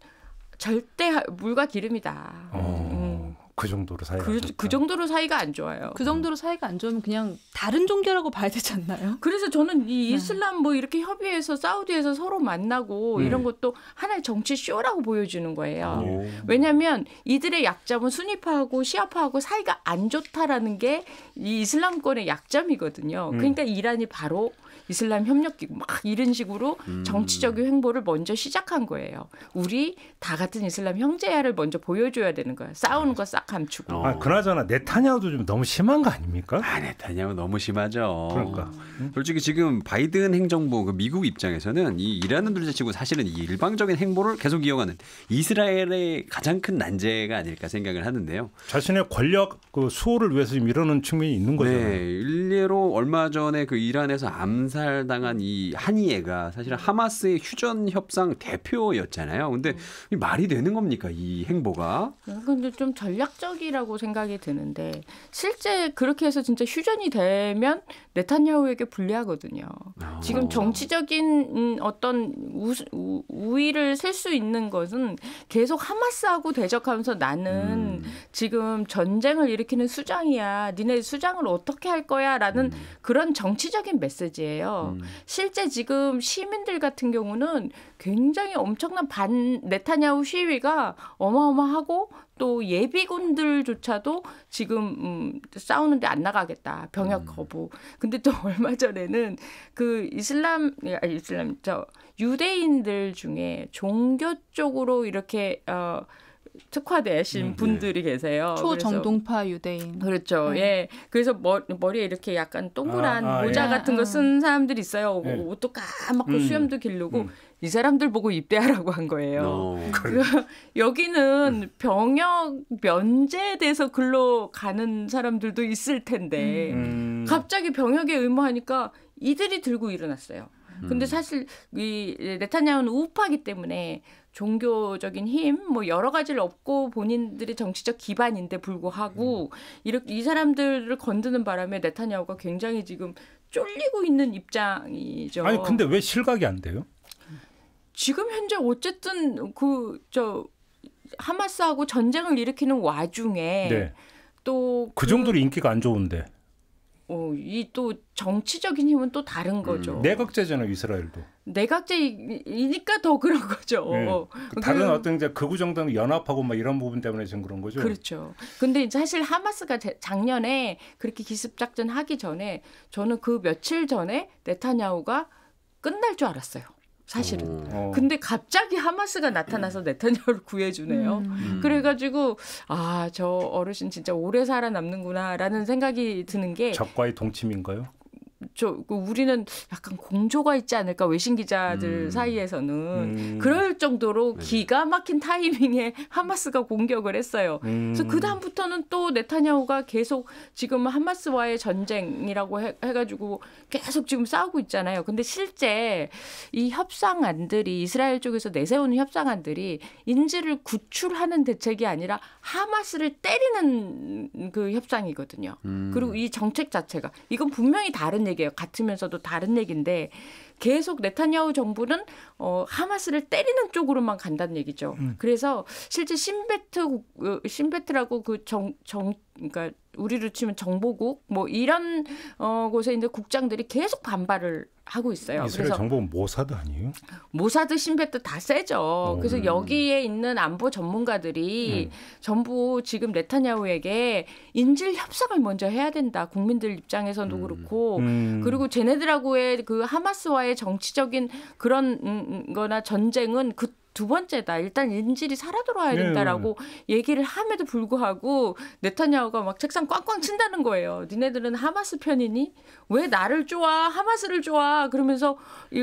절대 물과 기름이다. 어. 음. 그 정도로 사이가 그, 그, 정도로 사이가 안 좋아요. 그 정도로 사이가 안 좋으면 그냥 다른 종교라고 봐야 되지 않나요? 그래서 저는 이 네. 이슬람 뭐 이렇게 협의해서 사우디에서 서로 만나고 네. 이런 것도 하나의 정치 쇼라고 보여주는 거예요. 오. 왜냐하면 이들의 약점은 순위파하고 시아파하고 사이가 안 좋다라는 게 이 이슬람권의 약점이거든요. 음. 그러니까 이란이 바로 이슬람 협력기막 이런 식으로 음. 정치적인 행보를 먼저 시작한 거예요. 우리 다 같은 이슬람 형제야를 먼저 보여줘야 되는 거야. 싸우는 거 싹 감추고. 어. 아, 그나저나 네타냐도좀 너무 심한 거 아닙니까? 아, 네타냐후 너무 심하죠. 그러니까. 음. 솔직히 지금 바이든 행정부 그 미국 입장에서는 이 이란은 둘째치고 사실은 이 일방적인 행보를 계속 이어가는 이스라엘의 가장 큰 난제가 아닐까 생각을 하는데요. 자신의 권력 그 수호를 위해서 이러는 측면이 있는 거잖 네, 일례로 얼마 전에 그 이란에서 암 암살당한 이한이예가 사실은 음. 하마스의 휴전 협상 대표였잖아요. 근데 음. 말이 되는 겁니까 이 행보가? 근데 음, 좀 전략적이라고 생각이 드는데 실제 그렇게 해서 진짜 휴전이 되면 네타냐후에게 불리하거든요. 어. 지금 정치적인 음, 어떤 우, 위를 셀 수 있는 것은 계속 하마스하고 대적하면서 나는 음. 지금 전쟁을 일으키는 수장이야. 니네 수장을 어떻게 할 거야라는 음. 그런 정치적인 메시지예요. 건요 음. 실제 지금 시민들 같은 경우는 굉장히 엄청난 반 네타냐후 시위가 어마어마하고 또 예비군들조차도 지금 음, 싸우는데 안 나가겠다 병역 음. 거부. 근데 또 얼마 전에는 그 이슬람 아 이슬람 저 유대인들 중에 종교 쪽으로 이렇게 어 특화되신 음, 네. 분들이 네. 계세요. 초정동파 유대인. 그렇죠. 네. 예. 그래서 머, 머리에 이렇게 약간 동그란 아, 아, 모자 예. 같은 거쓴 아. 사람들이 있어요. 예. 옷도 까맣고 그 음, 수염도 길르고 음. 이 사람들 보고 입대하라고 한 거예요. No. 어, 여기는 음. 병역 면제돼서 글로 가는 사람들도 있을 텐데 음. 음. 갑자기 병역에 의무하니까 이들이 들고 일어났어요. 근데 사실 이 네타냐후는 우파기 때문에 종교적인 힘, 뭐 여러 가지를 얻고 본인들이 정치적 기반인데 불구하고 음. 이렇게 이 사람들을 건드는 바람에 네타냐후가 굉장히 지금 쫄리고 있는 입장이죠. 아니 근데 왜 실각이 안 돼요? 지금 현재 어쨌든 그 저 하마스하고 전쟁을 일으키는 와중에 네. 또그 그 정도로 인기가 안 좋은데 어, 이또 정치적인 힘은 또 다른 음, 거죠. 음, 내각제잖아요, 이스라엘도. 내각제이니까 더 그런 거죠. 네. 다른 그 어떤 이제 극우 정당 연합하고 막 이런 부분 때문에 지금 그런 거죠. 그렇죠. 근데 사실 하마스가 작년에 그렇게 기습 작전 하기 전에 저는 그 며칠 전에 네타냐후가 끝날 줄 알았어요. 사실은. 음. 어. 근데 갑자기 하마스가 나타나서 네타냐를 구해주네요. 음. 음. 음. 그래가지고 아저 어르신 진짜 오래 살아남는구나라는 생각이 드는 게 적과의 동침인가요? 저 그 우리는 약간 공조가 있지 않을까 외신 기자들 음. 사이에서는 음. 그럴 정도로 네. 기가 막힌 타이밍에 하마스가 공격을 했어요. 음. 그래서 그 다음부터는 또 네타냐후가 계속 지금 하마스와의 전쟁이라고 해, 해가지고 계속 지금 싸우고 있잖아요. 근데 실제 이 협상안들이 이스라엘 쪽에서 내세우는 협상안들이 인질을 구출하는 대책이 아니라 하마스를 때리는 그 협상이거든요. 음. 그리고 이 정책 자체가 이건 분명히 다른 얘기. 얘기예요. 같으면서도 다른 얘기인데 계속 네타냐후 정부는 어, 하마스를 때리는 쪽으로만 간다는 얘기죠. 음. 그래서 실제 신베트 어, 신베트라고 그 정 정 그러니까 우리로 치면 정보국 뭐 이런 어, 곳에 있는 국장들이 계속 반발을 하고 있어요. 이스라엘 정보는 모사드 아니에요? 모사드 신백도 다 세죠. 오. 그래서 여기에 있는 안보 전문가들이 음. 전부 지금 네타냐후에게 인질 협상을 먼저 해야 된다. 국민들 입장에서도 음. 그렇고 음. 그리고 쟤네들하고의 그 하마스와의 정치적인 그런 음, 음, 거나 전쟁은 그두 번째다. 일단 인질이 살아 돌아야 네, 된다라고 네, 네. 얘기를 함에도 불구하고 네타냐후가 막 책상 꽝꽝 친다는 거예요. 니네들은 하마스 편이니 왜 나를 좋아? 하마스를 좋아? 그러면서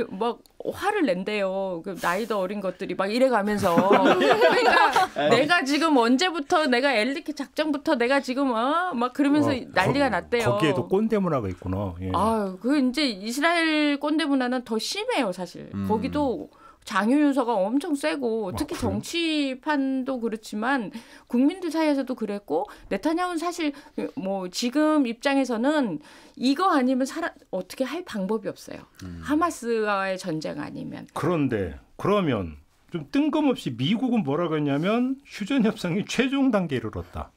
막 화를 낸대요. 그 나이도 어린 것들이 막 이래 가면서 그러니까 네. 내가 지금 언제부터 내가 엘리케 작전부터 내가 지금 어? 막 그러면서 와, 어, 난리가 거, 났대요. 거기에도 꼰대 문화가 있구나. 예. 아, 그 이제 이스라엘 꼰대 문화는 더 심해요, 사실. 음. 거기도 장유유서가 엄청 세고 아, 특히 정치판도 그렇지만 국민들 사이에서도 그랬고 네타냐후는 사실 뭐 지금 입장에서는 이거 아니면 살아, 어떻게 할 방법이 없어요. 음. 하마스와의 전쟁 아니면. 그런데 그러면 좀 뜬금없이 미국은 뭐라고 했냐면 휴전 협상이 최종 단계에 이르렀다.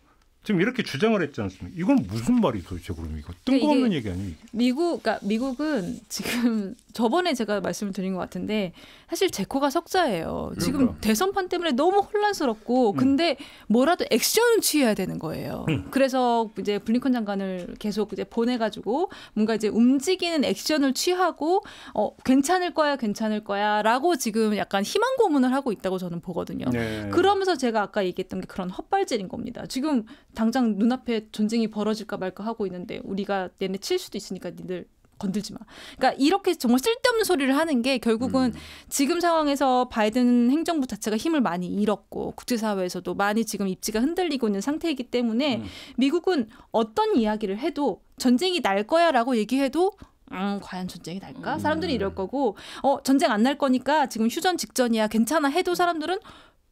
지금 이렇게 주장을 했지 않습니까? 이건 무슨 말이 도대체 그럼 이거 그러니까 뜬금없는 얘기 아니에요? 이게? 미국, 그러니까 미국은 지금 저번에 제가 말씀을 드린 것 같은데 사실 제코가 석자예요. 지금 그러니까. 대선판 때문에 너무 혼란스럽고 음. 근데 뭐라도 액션을 취해야 되는 거예요. 음. 그래서 이제 블링컨 장관을 계속 이제 보내가지고 뭔가 이제 움직이는 액션을 취하고 어 괜찮을 거야, 괜찮을 거야라고 지금 약간 희망 고문을 하고 있다고 저는 보거든요. 네. 그러면서 제가 아까 얘기했던 게 그런 헛발질인 겁니다. 지금 당장 눈앞에 전쟁이 벌어질까 말까 하고 있는데 우리가 얘네 칠 수도 있으니까 니들 건들지 마. 그러니까 이렇게 정말 쓸데없는 소리를 하는 게 결국은 음. 지금 상황에서 바이든 행정부 자체가 힘을 많이 잃었고 국제사회에서도 많이 지금 입지가 흔들리고 있는 상태이기 때문에 음. 미국은 어떤 이야기를 해도 전쟁이 날 거야라고 얘기해도 음, 과연 전쟁이 날까? 사람들이 음. 이럴 거고, 어, 전쟁 안 날 거니까 지금 휴전 직전이야, 괜찮아 해도 사람들은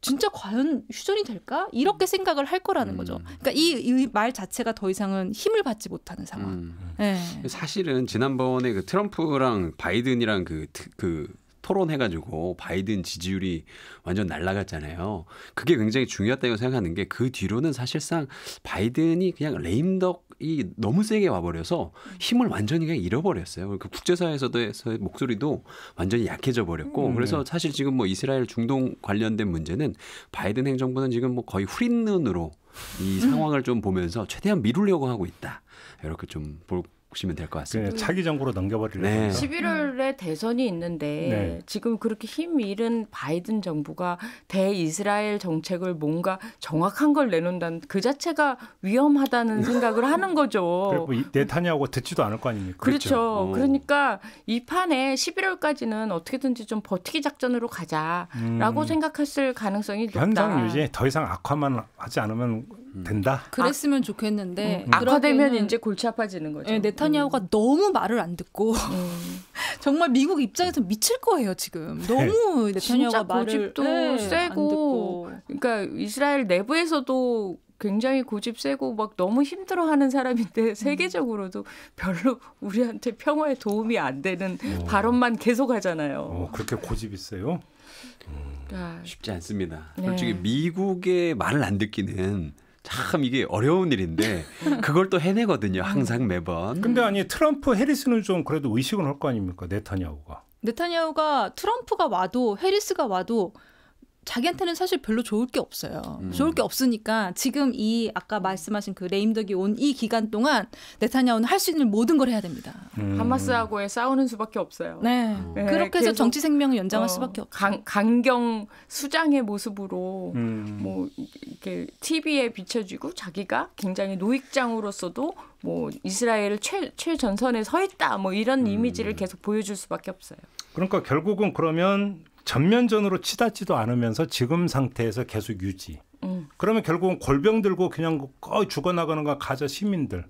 진짜 과연 휴전이 될까? 이렇게 음. 생각을 할 거라는 음. 거죠. 그러니까 이 말 자체가 더 이상은 힘을 받지 못하는 상황. 음. 네. 사실은 지난번에 그 트럼프랑 바이든이랑 그, 그 토론해가지고 바이든 지지율이 완전 날라갔잖아요. 그게 굉장히 중요하다고 생각하는 게 그 뒤로는 사실상 바이든이 그냥 레임덕이 너무 세게 와버려서 힘을 완전히 그냥 잃어버렸어요. 그 국제사회에서의 목소리도 완전히 약해져 버렸고 음. 네. 그래서 사실 지금 뭐 이스라엘 중동 관련된 문제는 바이든 행정부는 지금 뭐 거의 후린 눈으로 이 상황을 좀 보면서 최대한 미루려고 하고 있다. 이렇게 좀볼 보시면 될것 네, 같습니다. 네, 차기 정부로 넘겨버리려고 네. 11월에 대선이 있는데 네. 지금 그렇게 힘 잃은 바이든 정부가 대이스라엘 정책을 뭔가 정확한 걸 내놓는다는 그 자체가 위험하다는 생각을 하는 거죠. 네타냐고 듣지도 않을 거 아닙니까? 그렇죠. 그렇죠. 어. 그러니까 이 판에 11월까지는 어떻게든지 좀 버티기 작전으로 가자라고 음. 생각했을 가능성이 높다. 현상 유지 더 이상 악화만 하지 않으면 음. 된다. 아. 그랬으면 아, 좋겠는데 음. 악화되면 이제 골치 아파지는 거죠. 네, 네타냐후가 음. 너무 말을 안 듣고 음. 정말 미국 입장에서 미칠 거예요 지금. 네. 너무 네. 네타냐후가 말을 네, 세고 그러니까 이스라엘 내부에서도 굉장히 고집 세고 막 너무 힘들어하는 사람인데 음. 세계적으로도 별로 우리한테 평화에 도움이 안 되는 오. 발언만 계속하잖아요. 오, 어, 그렇게 고집이 세요? 음, 쉽지 않습니다. 네. 솔직히 미국의 말을 안 듣기는 참 이게 어려운 일인데 그걸 또 해내거든요. 항상 매번. 근데 아니 트럼프 해리스는 좀 그래도 의식은 할 거 아닙니까? 네타냐후가. 네타냐후가 트럼프가 와도 해리스가 와도 자기한테는 사실 별로 좋을 게 없어요. 음. 좋을 게 없으니까 지금 이 아까 말씀하신 그 레임덕이 온 이 기간 동안 네타냐후는 할 수 있는 모든 걸 해야 됩니다. 음. 하마스하고의 싸우는 수밖에 없어요. 네, 네 그렇게 해서 정치 생명을 연장할 어, 수밖에 없죠. 강, 강경 수장의 모습으로 음. 뭐 이렇게 TV에 비춰지고 자기가 굉장히 노익장으로서도 뭐 이스라엘 최 최전선에 서 있다 뭐 이런 음. 이미지를 계속 보여줄 수밖에 없어요. 그러니까 결국은 그러면 전면전으로 치닫지도 않으면서 지금 상태에서 계속 유지. 음. 그러면 결국은 골병 들고 그냥 죽어나가는 건 가자 시민들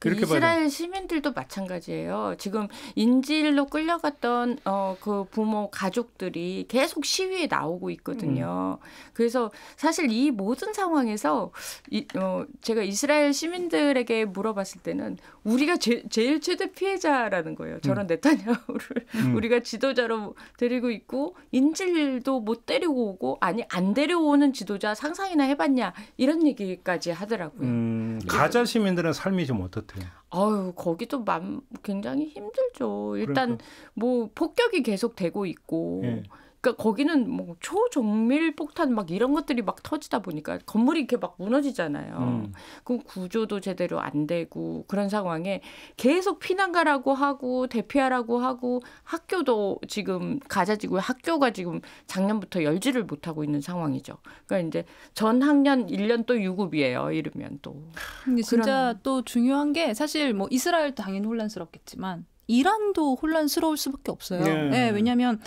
그 이스라엘 봐요. 시민들도 마찬가지예요. 지금 인질로 끌려갔던 어, 그 부모 가족들이 계속 시위에 나오고 있거든요. 음. 그래서 사실 이 모든 상황에서 이, 어, 제가 이스라엘 시민들에게 물어봤을 때는 우리가 제, 일 최대 피해자라는 거예요. 저런 음. 네타냐후를 음. 우리가 지도자로 데리고 있고 인질도 못 데리고 오고 아니 안 데려오는 지도자 상상이나 해봤냐 이런 얘기까지 하더라고요. 음, 가자 시민들은 삶이 좀 어떻? 같아요. 아유 거기 도 맘, 굉장히 힘들죠. 일단 그러니까. 뭐 폭격이 계속 되고 있고 예. 그러니까 거기는 뭐 초정밀 폭탄 막 이런 것들이 막 터지다 보니까 건물이 이렇게 막 무너지잖아요. 음. 그럼 구조도 제대로 안 되고 그런 상황에 계속 피난가라고 하고 대피하라고 하고 학교도 지금 가자지구 학교가 지금 작년부터 열지를 못하고 있는 상황이죠. 그러니까 이제 전 학년 1년 또 유급이에요. 이러면 또. 근데 진짜 또 중요한 게 사실 뭐 이스라엘도 당연히 혼란스럽겠지만 이란도 혼란스러울 수밖에 없어요. 네. 예. 네 예, 왜냐하면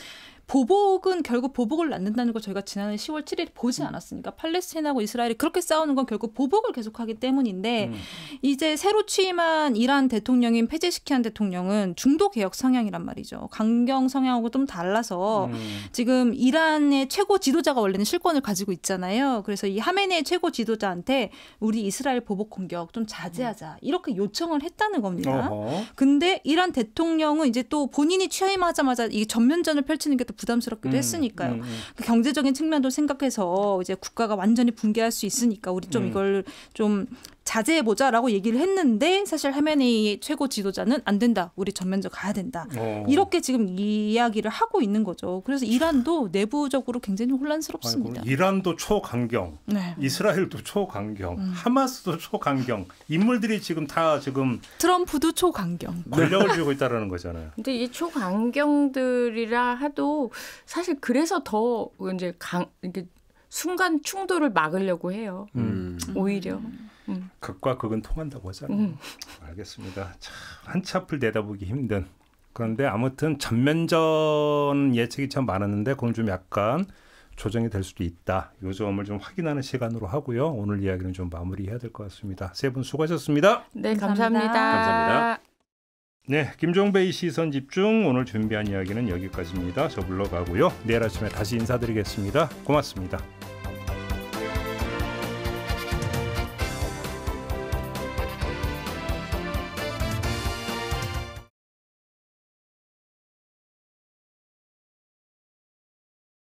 보복은 결국 보복을 낳는다는 걸 저희가 지난해 10월 7일 보지 음. 않았습니까? 팔레스인하고 이스라엘이 그렇게 싸우는 건 결국 보복을 계속하기 때문인데 음. 이제 새로 취임한 이란 대통령인 페제시키안 대통령은 중도 개혁 성향이란 말이죠. 강경 성향하고 좀 달라서 음. 지금 이란의 최고 지도자가 원래는 실권을 가지고 있잖아요. 그래서 이 하메네의 최고 지도자한테 우리 이스라엘 보복 공격 좀 자제하자 음. 이렇게 요청을 했다는 겁니다. 어허. 근데 이란 대통령은 이제 또 본인이 취임하자마자 이 전면전을 펼치는 게또 부담스럽기도 음, 했으니까요. 음, 그 경제적인 측면도 생각해서 이제 국가가 완전히 붕괴할 수 있으니까 우리 좀 음. 이걸 좀 자제해보자라고 얘기를 했는데 사실 하메네이 최고 지도자는 안 된다. 우리 전면적 가야 된다. 오. 어. 이렇게 지금 이야기를 하고 있는 거죠. 그래서 이란도 내부적으로 굉장히 혼란스럽습니다. 아이고, 이란도 초강경, 네. 이스라엘도 초강경, 음. 하마스도 초강경 인물들이 지금 다 지금 트럼프도 초강경 권력을 쥐고 있다라는 거잖아요. 근데 이 초강경들이라 하도 사실 그래서 더 이제 강 이렇게 순간 충돌을 막으려고 해요. 음. 오히려. 음. 음. 극과 극은 통한다고 하잖아요. 음. 알겠습니다. 참 한치 을 내다보기 힘든. 그런데 아무튼 전면전 예측이 참 많았는데 그건 좀 약간 조정이 될 수도 있다. 요 점을 좀 확인하는 시간으로 하고요. 오늘 이야기는 좀 마무리해야 될 것 같습니다. 세 분 수고하셨습니다. 네, 감사합니다. 감사합니다. 네, 김종배의 시선 집중 오늘 준비한 이야기는 여기까지입니다. 저 물러가고요. 내일 아침에 다시 인사드리겠습니다. 고맙습니다.